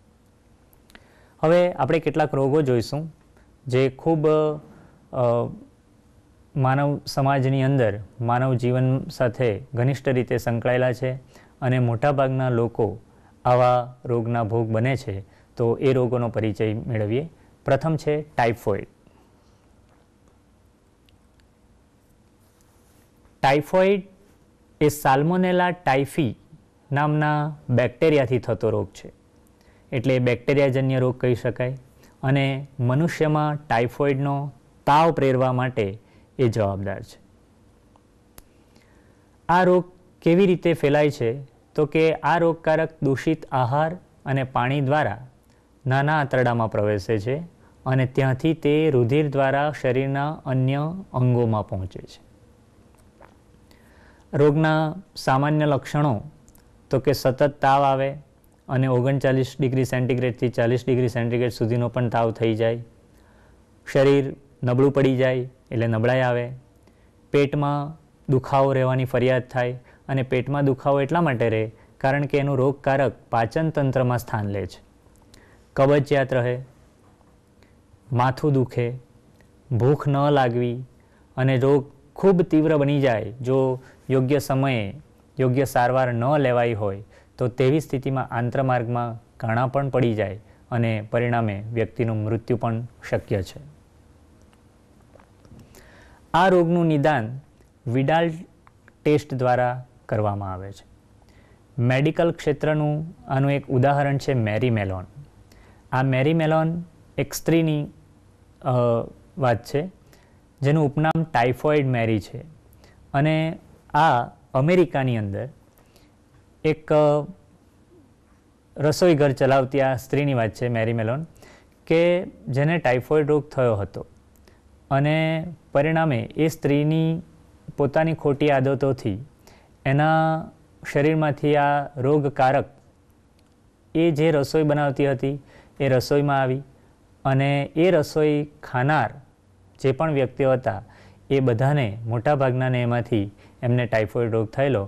હવે આપણે કેટલાક રોગો જોઈશું જે ખૂબ માનવ સમાજની અંદર માનવ જીવન સાથે ઘનિષ્ઠ રીતે સંકળાયેલા છે અને મોટાભાગના લોકો આવા રોગના ભોગ બને છે તો એ રોગોનો પરિચય મેળવીએ પ્રથમ છે ટાઇફોઇડ ટાઇફોઇડ એ સાલ્મોનેલા ટાઇફી નામના બેક્ટેરિયાથી થતો રોગ છે એટલે બેક્ટેરિયાજન્ય રોગ કહી શકાય અને મનુષ્યમાં ટાઇફોઇડનો તાવ પ્રેરવા માટે એ જવાબદાર છે આ રોગ કેવી રીતે ફેલાય છે તો કે આ રોગકારક દૂષિત આહાર અને પાણી દ્વારા નાના આંતરડામાં પ્રવેશે છે અને ત્યાંથી તે રુધિર દ્વારા શરીરના અન્ય અંગોમાં પહોંચે છે રોગના સામાન્ય લક્ષણો તો કે સતત તાવ આવે અને ઓગણચાલીસ ડિગ્રી સેન્ટીગ્રેડથી ચાલીસ ડિગ્રી સેન્ટીગ્રેડ સુધીનો પણ તાવ થઈ જાય શરીર નબળું પડી જાય એટલે નબળાઈ આવે પેટમાં દુખાવો રહેવાની ફરિયાદ થાય અને પેટમાં દુખાવો એટલા માટે રહે કારણ કે એનું રોગકારક પાચન તંત્રમાં સ્થાન લે છે કબજિયાત રહે માથું દુખે ભૂખ ન લાગવી અને રોગ ખૂબ તીવ્ર બની જાય જો યોગ્ય સમયે યોગ્ય સારવાર ન લેવાઈ હોય તો તેવી સ્થિતિમાં આંતરમાર્ગમાં ઘણા પણ પડી જાય અને પરિણામે વ્યક્તિનું મૃત્યુ પણ શક્ય છે આ રોગનું નિદાન વિડાલ ટેસ્ટ દ્વારા કરવામાં આવે છે મેડિકલ ક્ષેત્રનું આનું એક ઉદાહરણ છે મેરી મેલોન આ મેરી મેલોન એક સ્ત્રીની વાત છે જેનું ઉપનામ ટાઇફોઇડ મેરી છે અને આ અમેરિકાની અંદર એક રસોઈ ઘર ચલાવતી આ સ્ત્રીની વાત છે મેરી મેલોન કે જેને ટાઇફોઇડ રોગ થયો હતો અને પરિણામે એ સ્ત્રીની પોતાની ખોટી આદતોથી એના શરીરમાંથી આ રોગકારક એ જે રસોઈ બનાવતી હતી એ રસોઈમાં આવી અને એ રસોઈ ખાનાર જે પણ વ્યક્તિઓ હતા એ બધાને મોટાભાગનાને એમાંથી એમને ટાઇફોઇડ રોગ થયેલો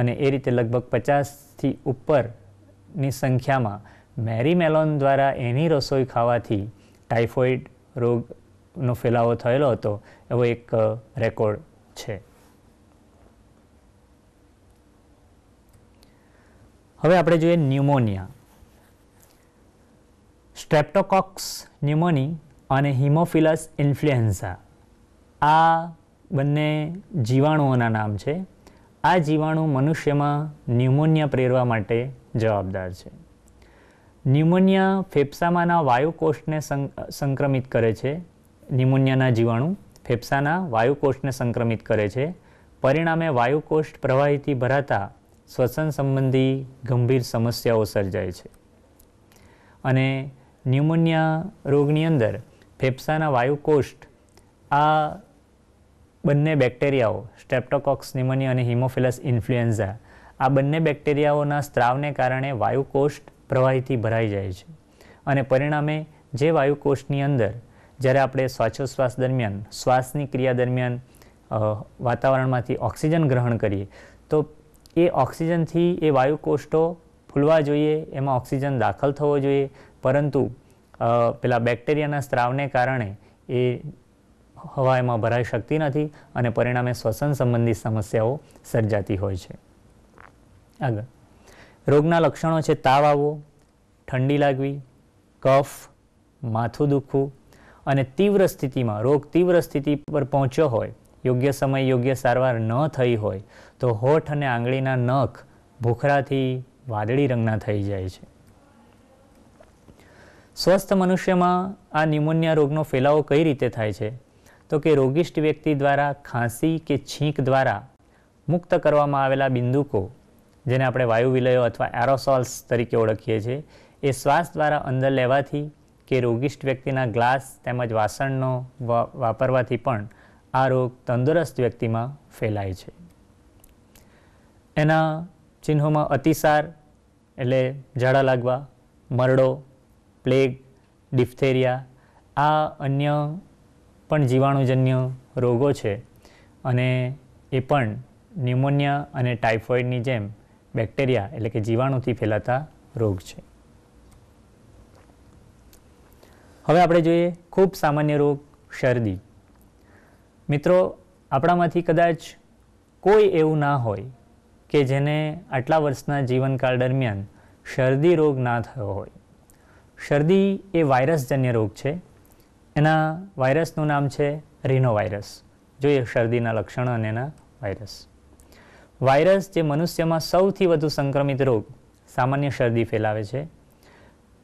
અને એ રીતે લગભગ પચાસથી ઉપરની સંખ્યામાં મેરી મેલોન દ્વારા એની રસોઈ ખાવાથી ટાઇફોઇડ રોગનો ફેલાવો થયેલો હતો એવો એક રેકોર્ડ છે હવે આપણે જોઈએ ન્યુમોનિયા સ્ટ્રેપ્ટોકોક્સ ન્યુમોની અને હિમોફિલસ ઇન્ફ્લુએન્ઝા આ બંને જીવાણુઓના નામ છે આ જીવાણુ મનુષ્યમાં ન્યુમોનિયા પ્રેરવા માટે જવાબદાર છે ન્યુમોનિયા ફેફસામાંના વાયુકોષને સંક્રમિત કરે છે ન્યુમોનિયાના જીવાણુ ફેફસાના વાયુકોષ્ઠને સંક્રમિત કરે છે પરિણામે વાયુકોષ્ઠ પ્રવાહીથી ભરાતા શ્વસન સંબંધી ગંભીર સમસ્યાઓ સર્જાય છે અને ન્યુમોનિયા રોગની અંદર ફેફસાના વાયુકોષ્ઠ આ બંને બેક્ટેરિયાઓ સ્ટ્રેપ્ટોકોક્સ ન્યુમોનિયા અને હિમોફિલસ ઇન્ફ્લુએન્ઝા આ બંને બેક્ટેરિયાઓના સ્ત્રાવને કારણે વાયુકોષ્ઠ પ્રવાહીથી ભરાઈ જાય છે અને પરિણામે જે વાયુકોષ્ઠની અંદર જ્યારે આપણે શ્વાસોશ્વાસ દરમિયાન શ્વાસની ક્રિયા દરમિયાન વાતાવરણમાંથી ઓક્સિજન ગ્રહણ કરીએ તો એ ઓક્સિજનથી એ વાયુકોષ્ઠો ફૂલવા જોઈએ એમાં ઓક્સિજન દાખલ થવો જોઈએ પરંતુ પેલા બેક્ટેરિયાના સ્ત્રાવને કારણે એ હવા એમાં ભરાઈ શકતી નથી અને પરિણામે શ્વસન સંબંધી સમસ્યાઓ સર્જાતી હોય છે આગળ રોગના લક્ષણો છે તાવ આવવો ઠંડી લાગવી કફ માથું દુખવું અને તીવ્ર સ્થિતિમાં રોગ તીવ્ર સ્થિતિ પર પહોંચ્યો હોય યોગ્ય સમય યોગ્ય સારવાર ન થઈ હોય તો હોઠ અને આંગળીના નખ ભૂખરાથી વાદળી રંગના થઈ જાય છે સ્વસ્થ મનુષ્યમાં આ ન્યુમોનિયા રોગનો ફેલાવો કઈ રીતે થાય છે તો કે રોગિષ્ટ વ્યક્તિ દ્વારા ખાંસી કે છીંક દ્વારા મુક્ત કરવામાં આવેલા બિંદુકો જેને આપણે વાયુ વિલયો અથવા એરોસોલ્સ તરીકે ઓળખીએ છીએ એ શ્વાસ દ્વારા અંદર લેવાથી કે રોગિષ્ટ વ્યક્તિના ગ્લાસ તેમજ વાસણનો વાપરવાથી પણ આ રોગ તંદુરસ્ત વ્યક્તિમાં ફેલાય છે એના ચિહ્નોમાં અતિસાર એટલે ઝાડા લાગવા મરડો પ્લેગ ડિફ્થેરિયા આ અન્ય પણ જીવાણુજન્ય રોગો છે અને એ પણ ન્યુમોનિયા અને ટાઇફોઇડની જેમ બેક્ટેરિયા એટલે કે જીવાણુથી ફેલાતા રોગ છે હવે આપણે જોઈએ ખૂબ સામાન્ય રોગ શરદી મિત્રો આપણામાંથી કદાચ કોઈ એવું ના હોય કે જેને આટલા વર્ષના જીવનકાળ દરમિયાન શરદી રોગ ના થયો હોય શરદી એ વાયરસજન્ય રોગ છે એના વાયરસનું નામ છે રિનોવાયરસ જોઈએ શરદીના લક્ષણો અને એના વાયરસ વાયરસ જે મનુષ્યમાં સૌથી વધુ સંક્રમિત રોગ સામાન્ય શરદી ફેલાવે છે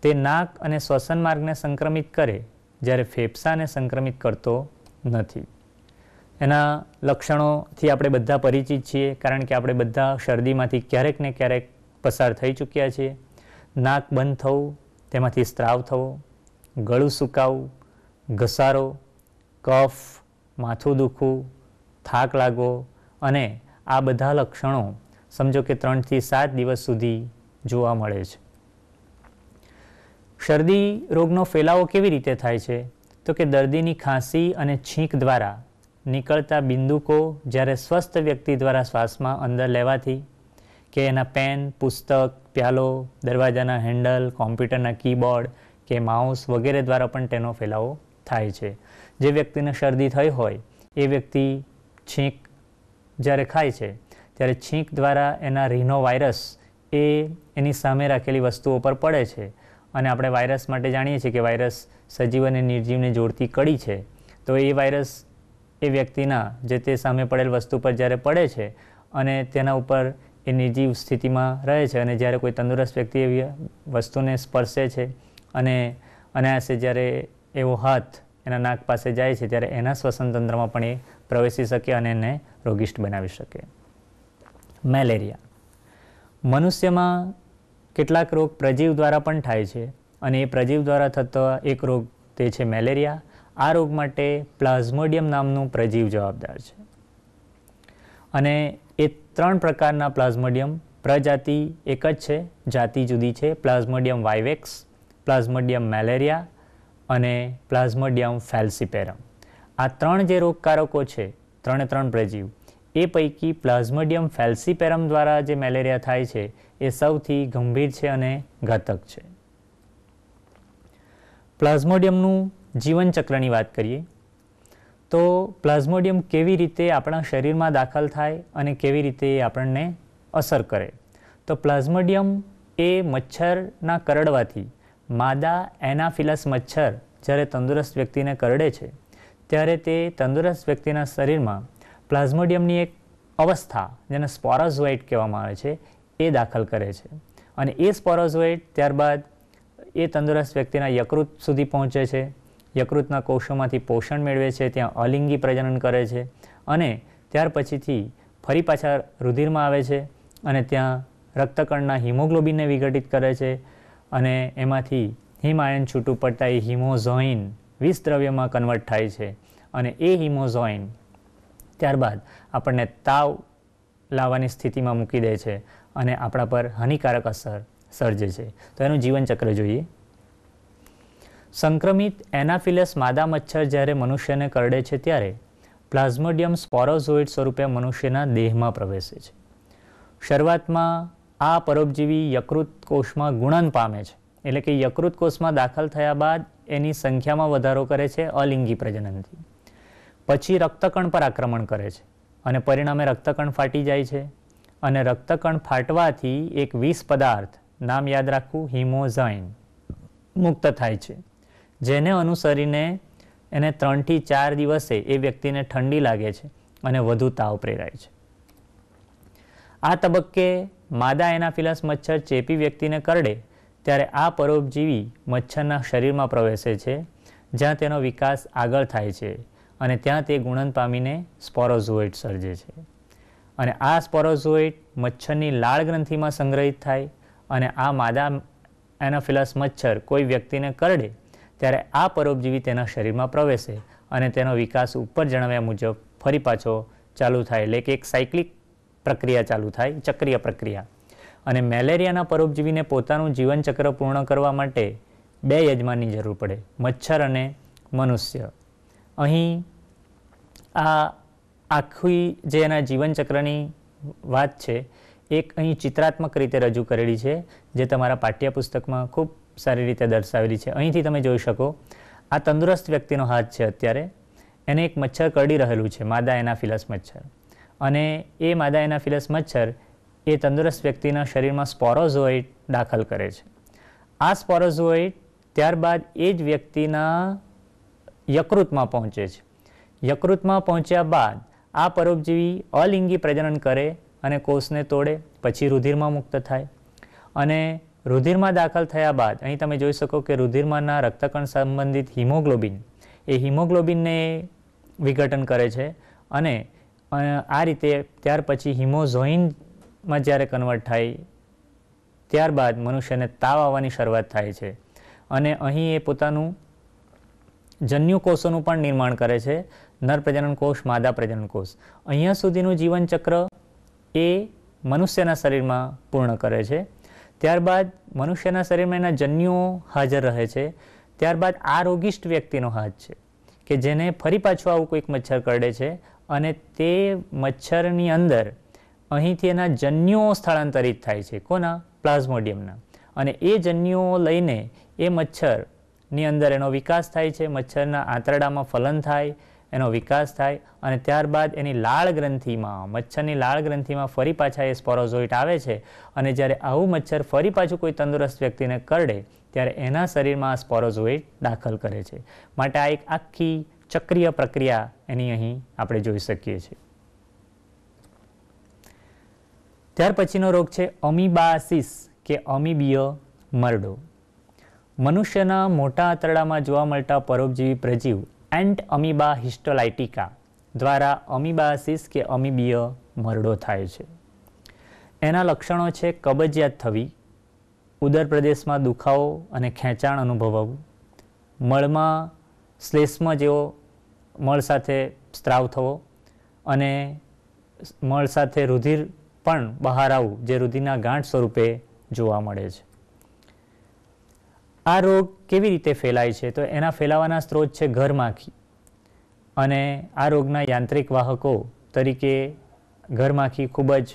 તે નાક અને શ્વસન માર્ગને સંક્રમિત કરે જ્યારે ફેફસાને સંક્રમિત કરતો નથી એના લક્ષણોથી આપણે બધા પરિચિત છીએ કારણ કે આપણે બધા શરદીમાંથી ક્યારેક ને ક્યારેક પસાર થઈ ચૂક્યા છીએ નાક બંધ થવું તેમાંથી સ્ત્રાવ થવો ગળું સુકાવું ઘસારો કફ માથું દુખવું થાક લાગવો અને આ બધા લક્ષણો સમજો કે ત્રણથી સાત દિવસ સુધી જોવા મળે છે શરદી રોગનો ફેલાવો કેવી રીતે થાય છે તો કે દર્દીની ખાંસી અને છીંક દ્વારા નીકળતા બિંદુકો જ્યારે સ્વસ્થ વ્યક્તિ દ્વારા શ્વાસમાં અંદર લેવાથી કે એના પેન પુસ્તક પ્યાલો દરવાજાના હેન્ડલ કોમ્પ્યુટરના કીબોર્ડ કે માઉસ વગેરે દ્વારા પણ તેનો ફેલાવો થાય છે જે વ્યક્તિને શરદી થઈ હોય એ વ્યક્તિ છીંક જ્યારે ખાય છે ત્યારે છીંક દ્વારા એના રીનો વાયરસ એ એની સામે રાખેલી વસ્તુઓ પર પડે છે અને આપણે વાયરસ માટે જાણીએ છીએ કે વાયરસ સજીવ અને નિર્જીવને જોડતી કડી છે તો એ વાયરસ એ વ્યક્તિના જે તે સામે પડેલ વસ્તુ પર જ્યારે પડે છે અને તેના ઉપર એ નિર્જીવ સ્થિતિમાં રહે છે અને જ્યારે કોઈ તંદુરસ્ત વ્યક્તિ એવી વસ્તુને સ્પર્શે છે અને અનાયાસે જ્યારે એવો હાથ એના નાક પાસે જાય છે ત્યારે એના શ્વસન તંત્રમાં પણ એ પ્રવેશી શકે અને એને રોગિષ્ઠ બનાવી શકે મેલેરિયા મનુષ્યમાં કેટલાક રોગ પ્રજીવ દ્વારા પણ થાય છે અને એ પ્રજીવ દ્વારા થતો એક રોગ તે છે મેલેરિયા આ રોગ માટે પ્લાઝ્મોડિયમ નામનું પ્રજીવ જવાબદાર છે અને એ ત્રણ પ્રકારના પ્લાઝ્મોડિયમ પ્રજાતિ એક જ છે જાતિ જુદી છે પ્લાઝ્મોડિયમ વાઇવેક્સ પ્લાઝ્મોડિયમ મેલેરિયા અને પ્લાઝ્મોડિયમ ફેલ્સિપેરમ આ ત્રણ જે રોગકારકો છે ત્રણે ત્રણ પ્રજીવ એ પૈકી પ્લાઝ્મોડિયમ ફેલ્સીપેરમ દ્વારા જે મેલેરિયા થાય છે એ સૌથી ગંભીર છે અને ઘાતક છે પ્લાઝ્મોડિયમનું જીવનચક્રની વાત કરીએ તો પ્લાઝ્મોડિયમ કેવી રીતે આપણા શરીરમાં દાખલ થાય અને કેવી રીતે એ આપણને અસર કરે તો પ્લાઝ્મોડિયમ એ મચ્છરના કરડવાથી માદા એનાફિલસ મચ્છર જ્યારે તંદુરસ્ત વ્યક્તિને કરડે છે ત્યારે તે તંદુરસ્ત વ્યક્તિના શરીરમાં પ્લાઝ્મોડિયમની એક અવસ્થા જેને સ્પોરાઝોઇટ કહેવામાં આવે છે એ દાખલ કરે છે અને એ સ્પોરાઝોઇટ ત્યારબાદ એ તંદુરસ્ત વ્યક્તિના યકૃત સુધી પહોંચે છે યકૃતના કોષોમાંથી પોષણ મેળવે છે ત્યાં અલિંગી પ્રજનન કરે છે અને ત્યાર પછીથી ફરી પાછા રુધિરમાં આવે છે અને ત્યાં રક્તકણના હિમોગ્લોબિનને વિઘટિત કરે છે અને એમાંથી હિમાયન છૂટું પડતા એ હિમોઝોઇન વિષ દ્રવ્યમાં કન્વર્ટ થાય છે અને એ હિમોઝોઇન ત્યારબાદ આપણને તાવ લાવવાની સ્થિતિમાં મૂકી દે છે અને આપણા પર હાનિકારક અસર સર્જે છે તો એનું જીવનચક્ર જોઈએ સંક્રમિત એનાફિલસ માદા મચ્છર જ્યારે મનુષ્યને કરડે છે ત્યારે પ્લાઝ્મોડિયમ સ્પોરોઝોઇડ સ્વરૂપે મનુષ્યના દેહમાં પ્રવેશે છે શરૂઆતમાં આ પરોપજીવી યકૃત કોષમાં ગુણન પામે છે એટલે કે યકૃત કોષમાં દાખલ થયા બાદ એની સંખ્યામાં વધારો કરે છે અલિંગી પ્રજનનથી પછી રક્તકણ પર આક્રમણ કરે છે અને પરિણામે રક્તકણ ફાટી જાય છે અને રક્તકણ ફાટવાથી એક વિષ પદાર્થ નામ યાદ રાખવું હિમોઝાઇન મુક્ત થાય છે જેને અનુસરીને એને ત્રણથી ચાર દિવસે એ વ્યક્તિને ઠંડી લાગે છે અને વધુ તાવ પ્રેરાય છે આ તબક્કે માદા એનાફિલસ મચ્છર ચેપી વ્યક્તિને કરડે ત્યારે આ પરોપજીવી મચ્છરના શરીરમાં પ્રવેશે છે જ્યાં તેનો વિકાસ આગળ થાય છે અને ત્યાં તે ગુણન પામીને સ્પોરોઝોઇટ સર્જે છે અને આ સ્પોરોઝોઇટ મચ્છરની લાળ ગ્રંથિમાં સંગ્રહિત થાય અને આ માદા એનોફિલસ મચ્છર કોઈ વ્યક્તિને કરડે ત્યારે આ પરોપજીવી તેના શરીરમાં પ્રવેશે અને તેનો વિકાસ ઉપર જણાવ્યા મુજબ ફરી પાછો ચાલુ થાય એટલે કે એક સાયકલિક પ્રક્રિયા ચાલુ થાય ચક્રિય પ્રક્રિયા અને મેલેરિયાના પરોપજીવીને પોતાનું જીવનચક્ર પૂર્ણ કરવા માટે બે યજમાનની જરૂર પડે મચ્છર અને મનુષ્ય અહીં આ આખી જે એના જીવનચક્રની વાત છે એક અહીં ચિત્રાત્મક રીતે રજૂ કરેલી છે જે તમારા પાઠ્યપુસ્તકમાં ખૂબ સારી રીતે દર્શાવેલી છે અહીંથી તમે જોઈ શકો આ તંદુરસ્ત વ્યક્તિનો હાથ છે અત્યારે એને એક મચ્છર કરડી રહેલું છે માદા એનાફિલસ મચ્છર અને એ માદા એનાફિલસ મચ્છર એ તંદુરસ્ત વ્યક્તિના શરીરમાં સ્પોરોઝોઇટ દાખલ કરે છે આ સ્પોરોઝોઇટ ત્યારબાદ એ જ વ્યક્તિના યકૃતમાં પહોંચે છે યકૃતમાં પહોંચ્યા બાદ આ પરોપજીવી અલિંગી પ્રજનન કરે અને કોષને તોડે પછી રુધિરમાં મુક્ત થાય અને રુધિરમાં દાખલ થયા બાદ અહીં તમે જોઈ શકો કે રુધિરમાંના રક્તકણ સંબંધિત હિમોગ્લોબિન એ હિમોગ્લોબિનને વિઘટન કરે છે અને આ રીતે ત્યાર પછી હિમોઝોઇનમાં જ્યારે કન્વર્ટ થાય ત્યારબાદ મનુષ્યને તાવ આવવાની શરૂઆત થાય છે અને અહીં એ પોતાનું જન્યુ કોષોનું પણ નિર્માણ કરે છે નર પ્રજનન કોષ માદા પ્રજનન કોષ અહીંયા સુધીનું જીવનચક્ર એ મનુષ્યના શરીરમાં પૂર્ણ કરે છે ત્યારબાદ મનુષ્યના શરીરમાં એના જન્યુઓ હાજર રહે છે ત્યારબાદ આ રોગિષ્ટ વ્યક્તિનો હાથ છે કે જેને ફરી પાછું આવું કોઈક મચ્છર કરડે છે અને તે મચ્છરની અંદર અહીંથી એના જન્યુઓ સ્થળાંતરિત થાય છે કોના પ્લાઝ્મોડિયમના અને એ જન્યુઓ લઈને એ મચ્છર ની અંદર એનો વિકાસ થાય છે મચ્છરના આંતરડામાં ફલન થાય એનો વિકાસ થાય અને ત્યારબાદ એની લાળ ગ્રંથિમાં મચ્છરની લાળ ગ્રંથિમાં ફરી પાછા એ સ્પોરોઝોઇટ આવે છે અને જ્યારે આવું મચ્છર ફરી પાછું કોઈ તંદુરસ્ત વ્યક્તિને કરડે ત્યારે એના શરીરમાં આ સ્પોરોઝોઇટ દાખલ કરે છે માટે આ એક આખી ચક્રીય પ્રક્રિયા એની અહીં આપણે જોઈ શકીએ છીએ ત્યાર પછીનો રોગ છે અમીબાસિસ કે અમીબીય મરડો મનુષ્યના મોટા આંતરડામાં જોવા મળતા પરોપજીવી પ્રજીવ એન્ટ અમીબા હિસ્ટોલાઇટિકા દ્વારા અમીબાસિસ કે અમીબીય મરડો થાય છે એના લક્ષણો છે કબજિયાત થવી ઉદર પ્રદેશમાં દુખાવો અને ખેંચાણ અનુભવવું મળમાં શ્લેષ્મ જેવો મળ સાથે સ્ત્રાવ થવો અને મળ સાથે રુધિર પણ બહાર આવવું જે રુધિરના ગાંઠ સ્વરૂપે જોવા મળે છે આ રોગ કેવી રીતે ફેલાય છે તો એના ફેલાવાના સ્ત્રોત છે ઘરમાખી અને આ રોગના યાંત્રિક વાહકો તરીકે ઘરમાખી ખૂબ જ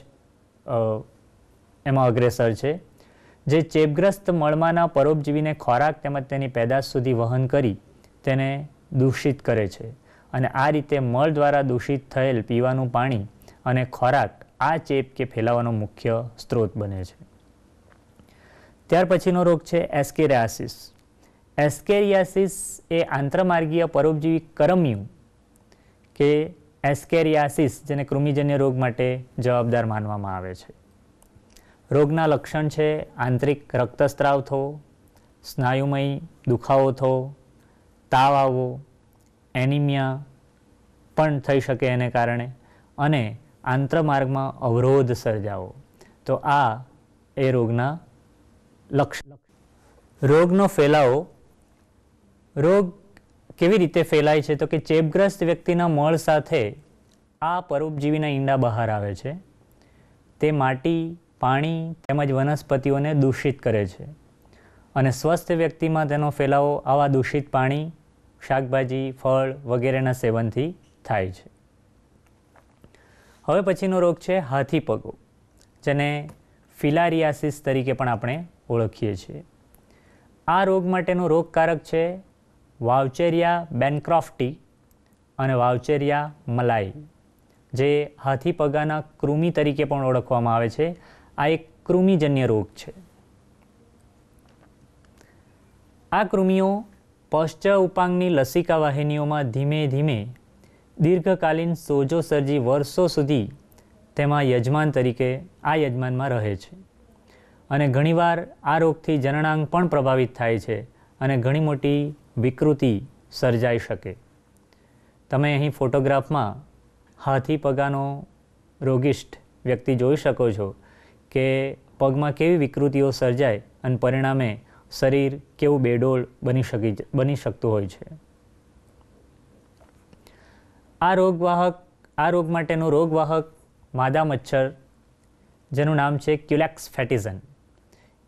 એમાં અગ્રેસર છે જે ચેપગ્રસ્ત મળમાંના પરોપજીવીને ખોરાક તેમજ તેની પેદાશ સુધી વહન કરી તેને દૂષિત કરે છે અને આ રીતે મળ દ્વારા દૂષિત થયેલ પીવાનું પાણી અને ખોરાક આ ચેપ કે ફેલાવાનો મુખ્ય સ્ત્રોત બને છે ત્યાર પછીનો રોગ છે એસ્કેરિયાસિસ એસ્કેરિયાસિસ એ આંતરમાર્ગીય પરોપજીવી કરમિયું કે એસ્કેરિયાસિસ જેને કૃમિજન્ય રોગ માટે જવાબદાર માનવામાં આવે છે રોગના લક્ષણ છે આંતરિક રક્તસ્રાવ થવો સ્નાયુમય દુખાવો થવો તાવ આવવો એનિમિયા પણ થઈ શકે એને કારણે અને આંતરમાર્ગમાં અવરોધ સર્જાવો તો આ એ રોગના લક્ષણ રોગનો ફેલાવો રોગ કેવી રીતે ફેલાય છે તો કે ચેપગ્રસ્ત વ્યક્તિના મળ સાથે આ પરોપજીવીના ઈંડા બહાર આવે છે તે માટી પાણી તેમજ વનસ્પતિઓને દૂષિત કરે છે અને સ્વસ્થ વ્યક્તિમાં તેનો ફેલાવો આવા દૂષિત પાણી શાકભાજી ફળ વગેરેના સેવનથી થાય છે હવે પછીનો રોગ છે હાથી પગો જેને ફિલારિયાસિસ તરીકે પણ આપણે ઓળખીએ છીએ આ રોગ માટેનો રોગકારક છે વાવચેરિયા બેનક્રોફ્ટી અને વાવચેરિયા મલાઈ જે હાથી પગાના કૃમિ તરીકે પણ ઓળખવામાં આવે છે આ એક કૃમિજન્ય રોગ છે આ કૃમિઓ પશ્ચ ઉપાંગની લસિકા વાહિનીઓમાં ધીમે ધીમે દીર્ઘકાલીન સોજો સર્જી વર્ષો સુધી તેમાં યજમાન તરીકે આ યજમાનમાં રહે છે અને ઘણીવાર આ રોગથી જનનાંગ પણ પ્રભાવિત થાય છે અને ઘણી મોટી વિકૃતિ સર્જાઈ શકે તમે અહીં ફોટોગ્રાફમાં હાથી પગાનો રોગિસ્ટ વ્યક્તિ જોઈ શકો છો કે પગમાં કેવી વિકૃતિઓ સર્જાય અને પરિણામે શરીર કેવું બેડોળ બની શકી બની શકતું હોય છે આ રોગવાહક આ રોગ માટેનો રોગવાહક માદા મચ્છર જેનું નામ છે ક્યુલેક્સ ફેટિઝન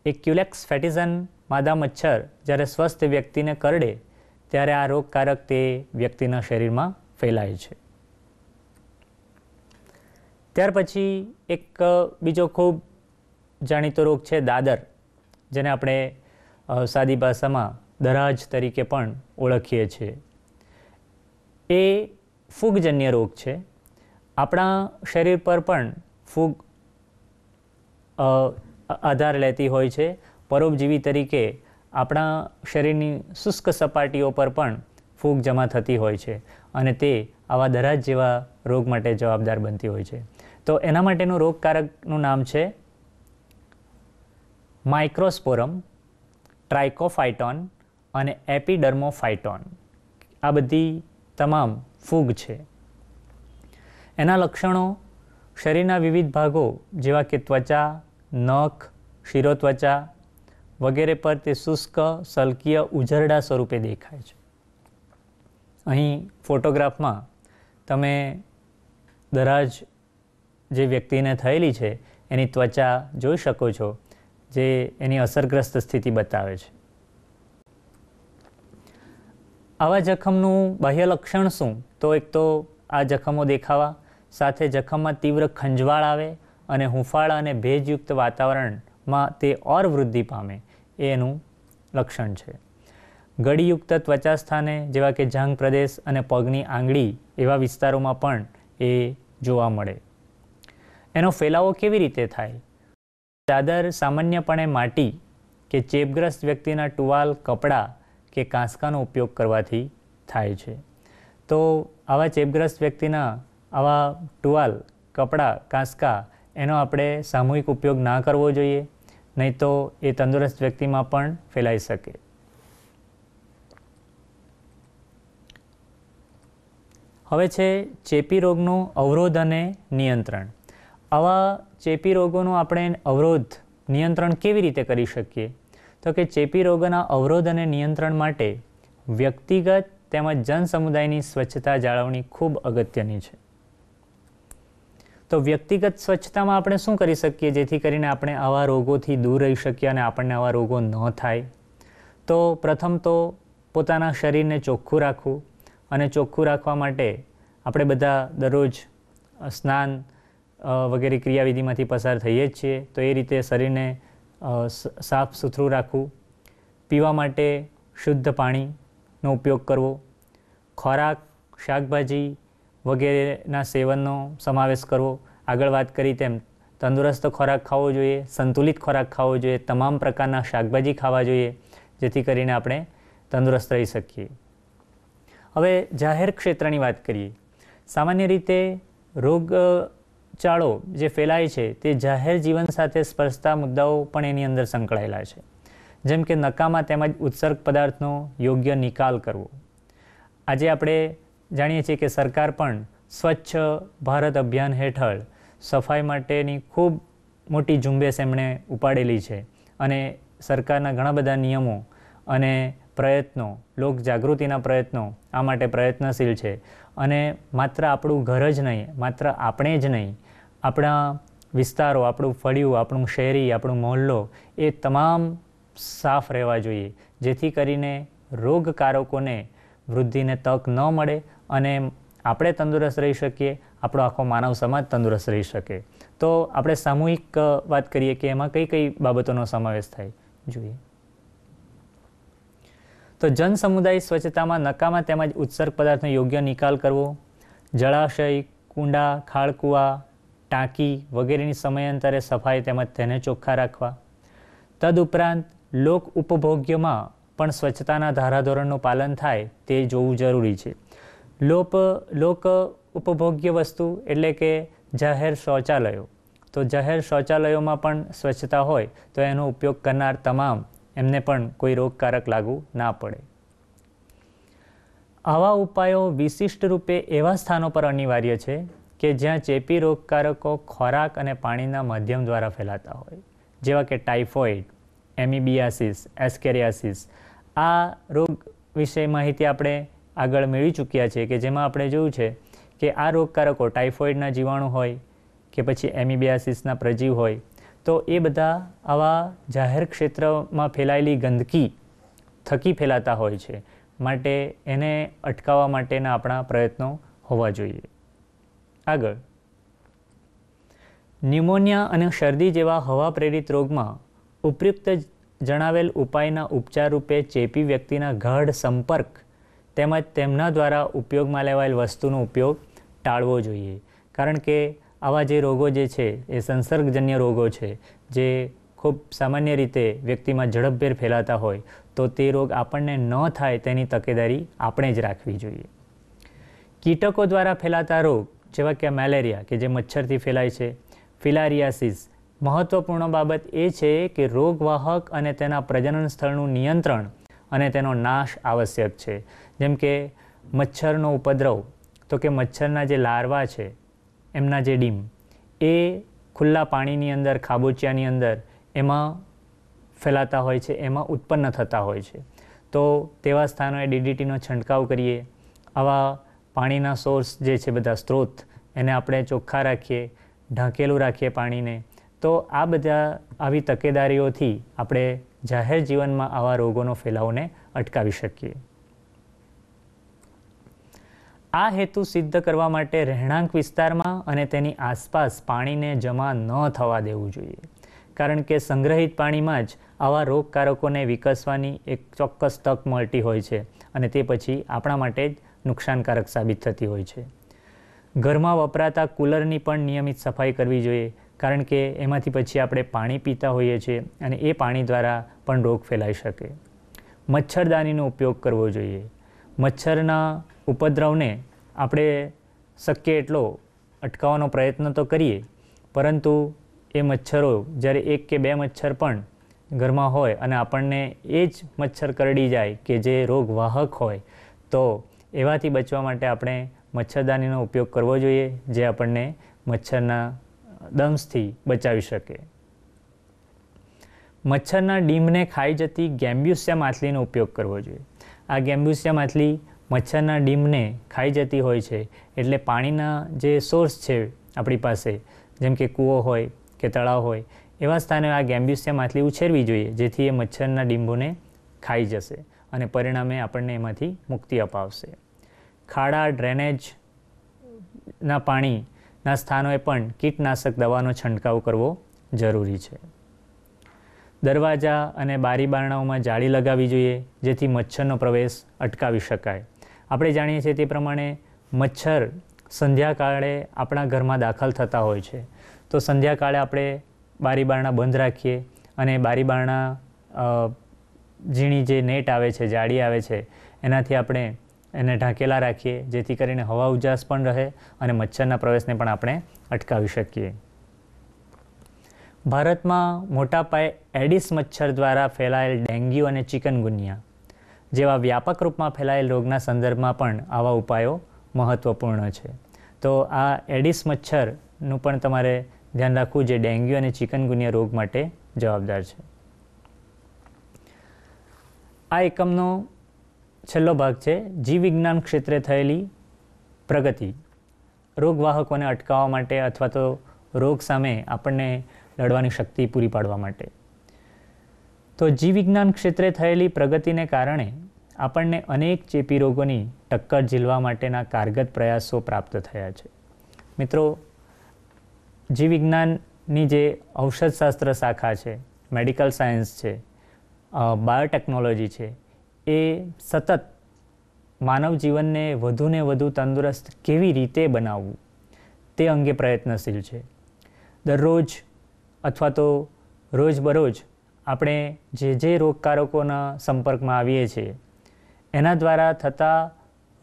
એ ક્યુલેક્સ ફેટિઝન માદા મચ્છર જ્યારે સ્વસ્થ વ્યક્તિને કરડે ત્યારે આ રોગકારક તે વ્યક્તિના શરીરમાં ફેલાય છે ત્યાર પછી એક બીજો ખૂબ જાણીતો રોગ છે દાદર જેને આપણે સાદી ભાષામાં દરાજ તરીકે પણ ઓળખીએ છીએ એ ફૂગજન્ય રોગ છે આપણા શરીર પર પણ ફૂગ આધાર લેતી હોય છે પરોપજીવી તરીકે આપણા શરીરની શુષ્ક સપાટીઓ પર પણ ફૂગ જમા થતી હોય છે અને તે આવા દરાજ જેવા રોગ માટે જવાબદાર બનતી હોય છે તો એના માટેનું રોગકારકનું નામ છે માઇક્રોસ્પોરમ ટ્રાઇકોફાઇટોન અને એપિડર્મોફાઇટોન આ બધી તમામ ફૂગ છે એના લક્ષણો શરીરના વિવિધ ભાગો જેવા કે ત્વચા નખ શિરોત્વચા વગેરે પર તે શુષ્ક સલ્કીય ઉજરડા સ્વરૂપે દેખાય છે અહીં ફોટોગ્રાફમાં તમે દરાજ જે વ્યક્તિને થયેલી છે એની ત્વચા જોઈ શકો છો જે એની અસરગ્રસ્ત સ્થિતિ બતાવે છે આવા જખમનું બાહ્ય લક્ષણ શું તો એક તો આ જખમો દેખાવા સાથે જખમમાં તીવ્ર ખંજવાળ આવે અને હુંફાળા અને ભેજયુક્ત વાતાવરણમાં તે ઓર વૃદ્ધિ પામે એનું લક્ષણ છે ગળીયુક્ત ત્વચા સ્થાને જેવા કે જાંગ પ્રદેશ અને પગની આંગળી એવા વિસ્તારોમાં પણ એ જોવા મળે એનો ફેલાવો કેવી રીતે થાય ચાદર સામાન્યપણે માટી કે ચેપગ્રસ્ત વ્યક્તિના ટુવાલ કપડાં કે કાંસકાનો ઉપયોગ કરવાથી થાય છે તો આવા ચેપગ્રસ્ત વ્યક્તિના આવા ટુવાલ કપડાં કાંસકા એનો આપણે સામૂહિક ઉપયોગ ના કરવો જોઈએ નહીં તો એ તંદુરસ્ત વ્યક્તિમાં પણ ફેલાઈ શકે હવે છે ચેપી રોગનું અવરોધ અને નિયંત્રણ આવા ચેપી રોગોનું આપણે અવરોધ નિયંત્રણ કેવી રીતે કરી શકીએ તો કે ચેપી રોગોના અવરોધ અને નિયંત્રણ માટે વ્યક્તિગત તેમજ જનસમુદાયની સ્વચ્છતા જાળવણી ખૂબ અગત્યની છે તો વ્યક્તિગત સ્વચ્છતામાં આપણે શું કરી શકીએ જેથી કરીને આપણે આવા રોગોથી દૂર રહી શકીએ અને આપણને આવા રોગો ન થાય તો પ્રથમ તો પોતાના શરીરને ચોખ્ખું રાખવું અને ચોખ્ખું રાખવા માટે આપણે બધા દરરોજ સ્નાન વગેરે ક્રિયાવિધિમાંથી પસાર થઈએ જ છીએ તો એ રીતે શરીરને સાફ સુથરું રાખવું પીવા માટે શુદ્ધ પાણીનો ઉપયોગ કરવો ખોરાક શાકભાજી વગેરેના સેવનનો સમાવેશ કરવો આગળ વાત કરી તેમ તંદુરસ્ત ખોરાક ખાવો જોઈએ સંતુલિત ખોરાક ખાવો જોઈએ તમામ પ્રકારના શાકભાજી ખાવા જોઈએ જેથી કરીને આપણે તંદુરસ્ત રહી શકીએ હવે જાહેર ક્ષેત્રની વાત કરીએ સામાન્ય રીતે રોગચાળો જે ફેલાય છે તે જાહેર જીવન સાથે સ્પર્શતા મુદ્દાઓ પણ એની અંદર સંકળાયેલા છે જેમ કે નકામા તેમજ ઉત્સર્ગ પદાર્થનો યોગ્ય નિકાલ કરવો આજે આપણે જાણીએ છીએ કે સરકાર પણ સ્વચ્છ ભારત અભિયાન હેઠળ સફાઈ માટેની ખૂબ મોટી ઝુંબેશ એમણે ઉપાડેલી છે અને સરકારના ઘણા બધા નિયમો અને પ્રયત્નો લોક જાગૃતિના પ્રયત્નો આ માટે પ્રયત્નશીલ છે અને માત્ર આપણું ઘર જ નહીં માત્ર આપણે જ નહીં આપણા વિસ્તારો આપણું ફળિયું આપણું શેરી આપણું મોહલ્લો એ તમામ સાફ રહેવા જોઈએ જેથી કરીને રોગકારકોને વૃદ્ધિને તક ન મળે અને આપણે તંદુરસ્ત રહી શકીએ આપણો આખો માનવ સમાજ તંદુરસ્ત રહી શકે તો આપણે સામૂહિક વાત કરીએ કે એમાં કઈ કઈ બાબતોનો સમાવેશ થાય જોઈએ તો જન સમુદાય સ્વચ્છતામાં નકામા તેમજ ઉત્સર્ગ પદાર્થનો યોગ્ય નિકાલ કરવો જળાશય કુંડા ખાળકુવા ટાંકી વગેરેની સમયાંતરે સફાઈ તેમજ તેને ચોખ્ખા રાખવા તદુપરાંત લોક ઉપભોગ્યમાં પણ સ્વચ્છતાના ધારાધોરણનું પાલન થાય તે જોવું જરૂરી છે લોપ લોક ઉપભોગ્ય વસ્તુ એટલે કે જાહેર શૌચાલયો તો જાહેર શૌચાલયોમાં પણ સ્વચ્છતા હોય તો એનો ઉપયોગ કરનાર તમામ એમને પણ કોઈ રોગકારક લાગુ ના પડે આવા ઉપાયો વિશિષ્ટ રૂપે એવા સ્થાનો પર અનિવાર્ય છે કે જ્યાં ચેપી રોગકારકો ખોરાક અને પાણીના માધ્યમ દ્વારા ફેલાતા હોય જેવા કે ટાઇફોઇડ એમિબિયાસિસ એસ્કેરિયાસિસ આ રોગ વિશે માહિતી આપણે આગળ મેળવી ચૂક્યા છે કે જેમાં આપણે જોયું છે કે આ રોગકારકો ટાઇફોઇડના જીવાણુ હોય કે પછી એમિબિયાસિસના પ્રજીવ હોય તો એ બધા આવા જાહેર ક્ષેત્રમાં ફેલાયેલી ગંદકી થકી ફેલાતા હોય છે માટે એને અટકાવવા માટેના આપણા પ્રયત્નો હોવા જોઈએ આગળ ન્યુમોનિયા અને શરદી જેવા હવા પ્રેરિત રોગમાં ઉપયુક્ત જણાવેલ ઉપાયના ઉપચાર રૂપે ચેપી વ્યક્તિના ગાઢ સંપર્ક તેમજ તેમના દ્વારા ઉપયોગમાં લેવાયેલ વસ્તુનો ઉપયોગ ટાળવો જોઈએ કારણ કે આવા જે રોગો જે છે એ સંસર્ગજન્ય રોગો છે જે ખૂબ સામાન્ય રીતે વ્યક્તિમાં ઝડપભેર ફેલાતા હોય તો તે રોગ આપણને ન થાય તેની તકેદારી આપણે જ રાખવી જોઈએ કીટકો દ્વારા ફેલાતા રોગ જેવા કે મેલેરિયા કે જે મચ્છરથી ફેલાય છે ફિલારિયાસિસ મહત્વપૂર્ણ બાબત એ છે કે રોગવાહક અને તેના પ્રજનન સ્થળનું નિયંત્રણ અને તેનો નાશ આવશ્યક છે જેમ કે મચ્છરનો ઉપદ્રવ તો કે મચ્છરના જે લાર્વા છે એમના જે ડીમ એ ખુલ્લા પાણીની અંદર ખાબોચિયાની અંદર એમાં ફેલાતા હોય છે એમાં ઉત્પન્ન થતા હોય છે તો તેવા સ્થાનોએ ડીડીટીનો છંટકાવ કરીએ આવા પાણીના સોર્સ જે છે બધા સ્ત્રોત એને આપણે ચોખ્ખા રાખીએ ઢાંકેલું રાખીએ પાણીને તો આ બધા આવી તકેદારીઓથી આપણે જાહેર જીવનમાં આવા રોગોનો ફેલાવને અટકાવી શકીએ આ હેતુ સિદ્ધ કરવા માટે રહેણાંક વિસ્તારમાં અને તેની આસપાસ પાણીને જમા ન થવા દેવું જોઈએ કારણ કે સંગ્રહિત પાણીમાં જ આવા રોગકારકોને વિકસવાની એક ચોક્કસ તક મળતી હોય છે અને તે પછી આપણા માટે જ નુકસાનકારક સાબિત થતી હોય છે ઘરમાં વપરાતા કુલરની પણ નિયમિત સફાઈ કરવી જોઈએ કારણ કે એમાંથી પછી આપણે પાણી પીતા હોઈએ છીએ અને એ પાણી દ્વારા પણ રોગ ફેલાઈ શકે મચ્છરદાનીનો ઉપયોગ કરવો જોઈએ મચ્છરના ઉપદ્રવને આપણે શક્ય એટલો અટકાવવાનો પ્રયત્ન તો કરીએ પરંતુ એ મચ્છરો જ્યારે એક કે બે મચ્છર પણ ઘરમાં હોય અને આપણને એ જ મચ્છર કરડી જાય કે જે રોગવાહક હોય તો એવાથી બચવા માટે આપણે મચ્છરદાનીનો ઉપયોગ કરવો જોઈએ જે આપણને મચ્છરના દંશથી બચાવી શકે મચ્છરના ડીમને ખાઈ જતી ગેમ્બ્યુસિયા માછલીનો ઉપયોગ કરવો જોઈએ આ ગેમ્બુસિયા માછલી મચ્છરના ડીમને ખાઈ જતી હોય છે એટલે પાણીના જે સોર્સ છે આપણી પાસે જેમ કે કૂવો હોય કે તળાવ હોય એવા સ્થાને આ ગેમ્બ્યુસિયા માછલી ઉછેરવી જોઈએ જેથી એ મચ્છરના ડીંબોને ખાઈ જશે અને પરિણામે આપણને એમાંથી મુક્તિ અપાવશે ખાડા ડ્રેનેજના પાણીના સ્થાનોએ પણ કીટનાશક દવાનો છંટકાવ કરવો જરૂરી છે દરવાજા અને બારી બારણાઓમાં જાળી લગાવવી જોઈએ જેથી મચ્છરનો પ્રવેશ અટકાવી શકાય આપણે જાણીએ છીએ તે પ્રમાણે મચ્છર સંધ્યાકાળે આપણા ઘરમાં દાખલ થતા હોય છે તો સંધ્યાકાળે આપણે બારી બારણા બંધ રાખીએ અને બારી બારણા ઝીણી જે નેટ આવે છે જાળી આવે છે એનાથી આપણે એને ઢાંકેલા રાખીએ જેથી કરીને હવા ઉજાસ પણ રહે અને મચ્છરના પ્રવેશને પણ આપણે અટકાવી શકીએ ભારતમાં મોટા પાયે એડિસ મચ્છર દ્વારા ફેલાયેલ ડેન્ગ્યુ અને ચિકનગુનિયા જેવા વ્યાપક રૂપમાં ફેલાયેલ રોગના સંદર્ભમાં પણ આવા ઉપાયો મહત્ત્વપૂર્ણ છે તો આ એડિસ મચ્છરનું પણ તમારે ધ્યાન રાખવું જે ડેન્ગ્યુ અને ચિકનગુનિયા રોગ માટે જવાબદાર છે આ એકમનો છેલ્લો ભાગ છે જીવવિજ્ઞાન ક્ષેત્રે થયેલી પ્રગતિ રોગવાહકોને અટકાવવા માટે અથવા તો રોગ સામે આપણને લડવાની શક્તિ પૂરી પાડવા માટે તો જીવવિજ્ઞાન ક્ષેત્રે થયેલી પ્રગતિને કારણે આપણને અનેક ચેપી રોગોની ટક્કર ઝીલવા માટેના કારગત પ્રયાસો પ્રાપ્ત થયા છે મિત્રો જીવવિજ્ઞાનની જે ઔષધશાસ્ત્ર શાખા છે મેડિકલ સાયન્સ છે બાયોટેકનોલોજી છે એ સતત માનવ જીવનને વધુને વધુ તંદુરસ્ત કેવી રીતે બનાવવું તે અંગે પ્રયત્નશીલ છે દરરોજ અથવા તો રોજબરોજ આપણે જે જે રોગકારકોના સંપર્કમાં આવીએ છીએ એના દ્વારા થતા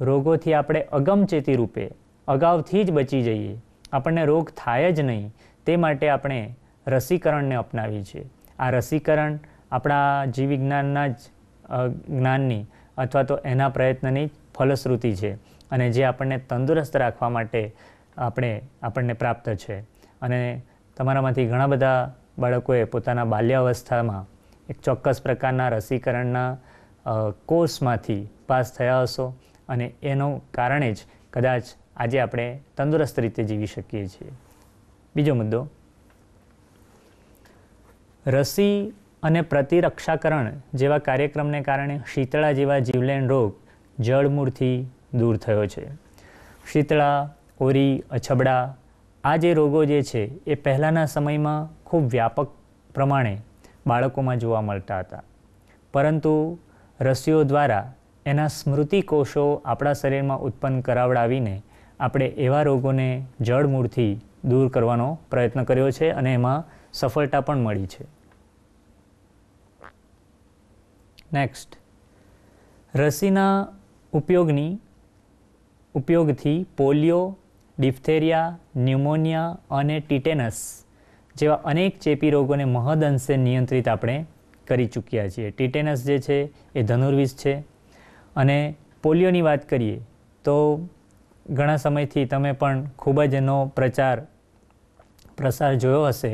રોગોથી આપણે અગમચેતી રૂપે અગાઉથી જ બચી જઈએ આપણને રોગ થાય જ નહીં તે માટે આપણે રસીકરણને અપનાવીએ છીએ આ રસીકરણ આપણા જીવવિજ્ઞાનના જ જ્ઞાનની અથવા તો એના પ્રયત્નની જ ફલશ્રુતિ છે અને જે આપણને તંદુરસ્ત રાખવા માટે આપણે આપણને પ્રાપ્ત છે અને તમારામાંથી ઘણા બધા બાળકોએ પોતાના બાલ્યાવસ્થામાં એક ચોક્કસ પ્રકારના રસીકરણના કોર્સમાંથી પાસ થયા હશો અને એનો કારણે જ કદાચ આજે આપણે તંદુરસ્ત રીતે જીવી શકીએ છીએ બીજો મુદ્દો રસી અને પ્રતિરક્ષાકરણ જેવા કાર્યક્રમને કારણે શીતળા જેવા જીવલેણ રોગ જળમૂળથી દૂર થયો છે શીતળા ઓરી અછબડા આ જે રોગો જે છે એ પહેલાંના સમયમાં ખૂબ વ્યાપક પ્રમાણે બાળકોમાં જોવા મળતા હતા પરંતુ રસીઓ દ્વારા એના સ્મૃતિકોષો આપણા શરીરમાં ઉત્પન્ન કરાવડાવીને આપણે એવા રોગોને જળમૂળથી દૂર કરવાનો પ્રયત્ન કર્યો છે અને એમાં સફળતા પણ મળી છે નેક્સ્ટ રસીના ઉપયોગની ઉપયોગથી પોલિયો ડિપ્થેરિયા ન્યુમોનિયા અને ટીટેનસ જેવા અનેક ચેપી રોગોને મહદઅંશે નિયંત્રિત આપણે કરી ચૂક્યા છીએ ટીટેનસ જે છે એ ધનુર્વિષ છે અને પોલિયોની વાત કરીએ તો ઘણા સમયથી તમે પણ ખૂબ જ એનો પ્રચાર પ્રસાર જોયો હશે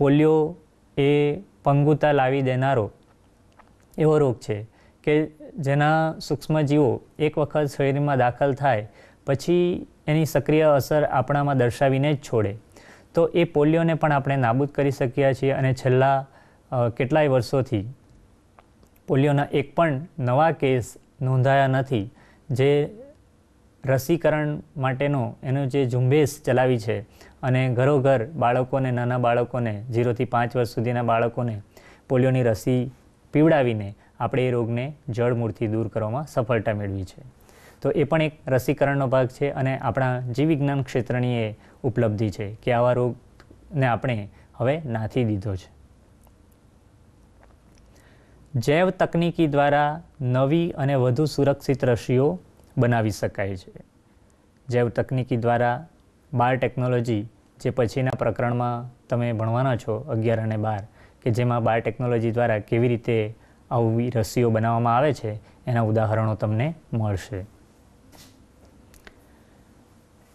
પોલિયો એ પંગુતા લાવી દેનારો એવો રોગ છે કે જેના સૂક્ષ્મજીવો એક વખત શરીરમાં દાખલ થાય પછી એની સક્રિય અસર આપણામાં દર્શાવીને જ છોડે તો એ પોલિયોને પણ આપણે નાબૂદ કરી શકીએ છીએ અને છેલ્લા કેટલાય વર્ષોથી પોલિયોના એક પણ નવા કેસ નોંધાયા નથી જે રસીકરણ માટેનો એનો જે ઝુંબેશ ચલાવી છે અને ઘરોઘર બાળકોને નાના બાળકોને ઝીરોથી પાંચ વર્ષ સુધીના બાળકોને પોલિયોની રસી પીવડાવીને આપણે એ રોગને જળમૂળથી દૂર કરવામાં સફળતા મેળવી છે તો એ પણ એક રસીકરણનો ભાગ છે અને આપણા જીવવિજ્ઞાન ક્ષેત્રની એ ઉપલબ્ધિ છે કે આવા રોગને આપણે હવે નાથી દીધો છે જૈવ તકનિકી દ્વારા નવી અને વધુ સુરક્ષિત રસીઓ બનાવી શકાય છે જૈવ તકનિકી દ્વારા બાયોટેકનોલોજી જે પછીના પ્રકરણમાં તમે ભણવાના છો અગિયાર અને બાર કે જેમાં બાયોટેકનોલોજી દ્વારા કેવી રીતે આવી રસીઓ બનાવવામાં આવે છે એના ઉદાહરણો તમને મળશે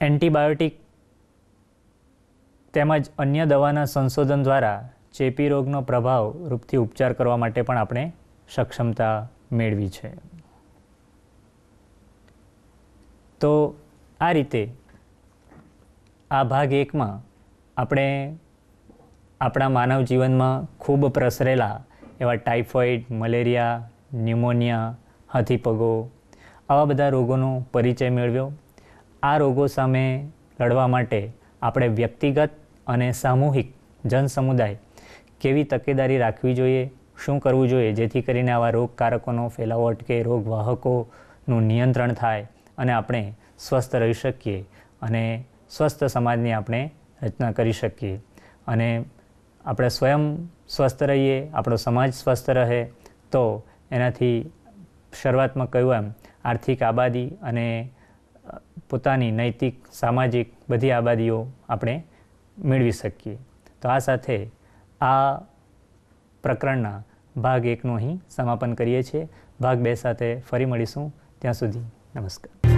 એન્ટીબાયોટિક તેમજ અન્ય દવાના સંશોધન દ્વારા ચેપી રોગનો પ્રભાવ રૂપથી ઉપચાર કરવા માટે પણ આપણે સક્ષમતા મેળવી છે તો આ રીતે આ ભાગ એકમાં આપણે આપણા માનવ જીવનમાં ખૂબ પ્રસરેલા એવા ટાઈફોઈડ મલેરિયા ન્યુમોનિયા હાથીપગો આવા બધા રોગોનો પરિચય મેળવ્યો આ રોગો સામે લડવા માટે આપણે વ્યક્તિગત અને સામૂહિક જનસમુદાય કેવી તકેદારી રાખવી જોઈએ શું કરવું જોઈએ જેથી કરીને આવા રોગકારકોનો ફેલાવો અટકે રોગવાહકોનું નિયંત્રણ થાય અને આપણે સ્વસ્થ રહી શકીએ અને સ્વસ્થ સમાજની આપણે રચના કરી શકીએ અને આપણે સ્વયં સ્વસ્થ રહીએ આપણો સમાજ સ્વસ્થ રહે તો એનાથી શરૂઆતમાં કહ્યું એમ આર્થિક આબાદી અને પોતાની નૈતિક સામાજિક બધી આબાદીઓ આપણે મેળવી શકીએ તો આ સાથે આ પ્રકરણના ભાગ એકનું અહીં સમાપન કરીએ છીએ ભાગ બે સાથે ફરી મળીશું ત્યાં સુધી નમસ્કાર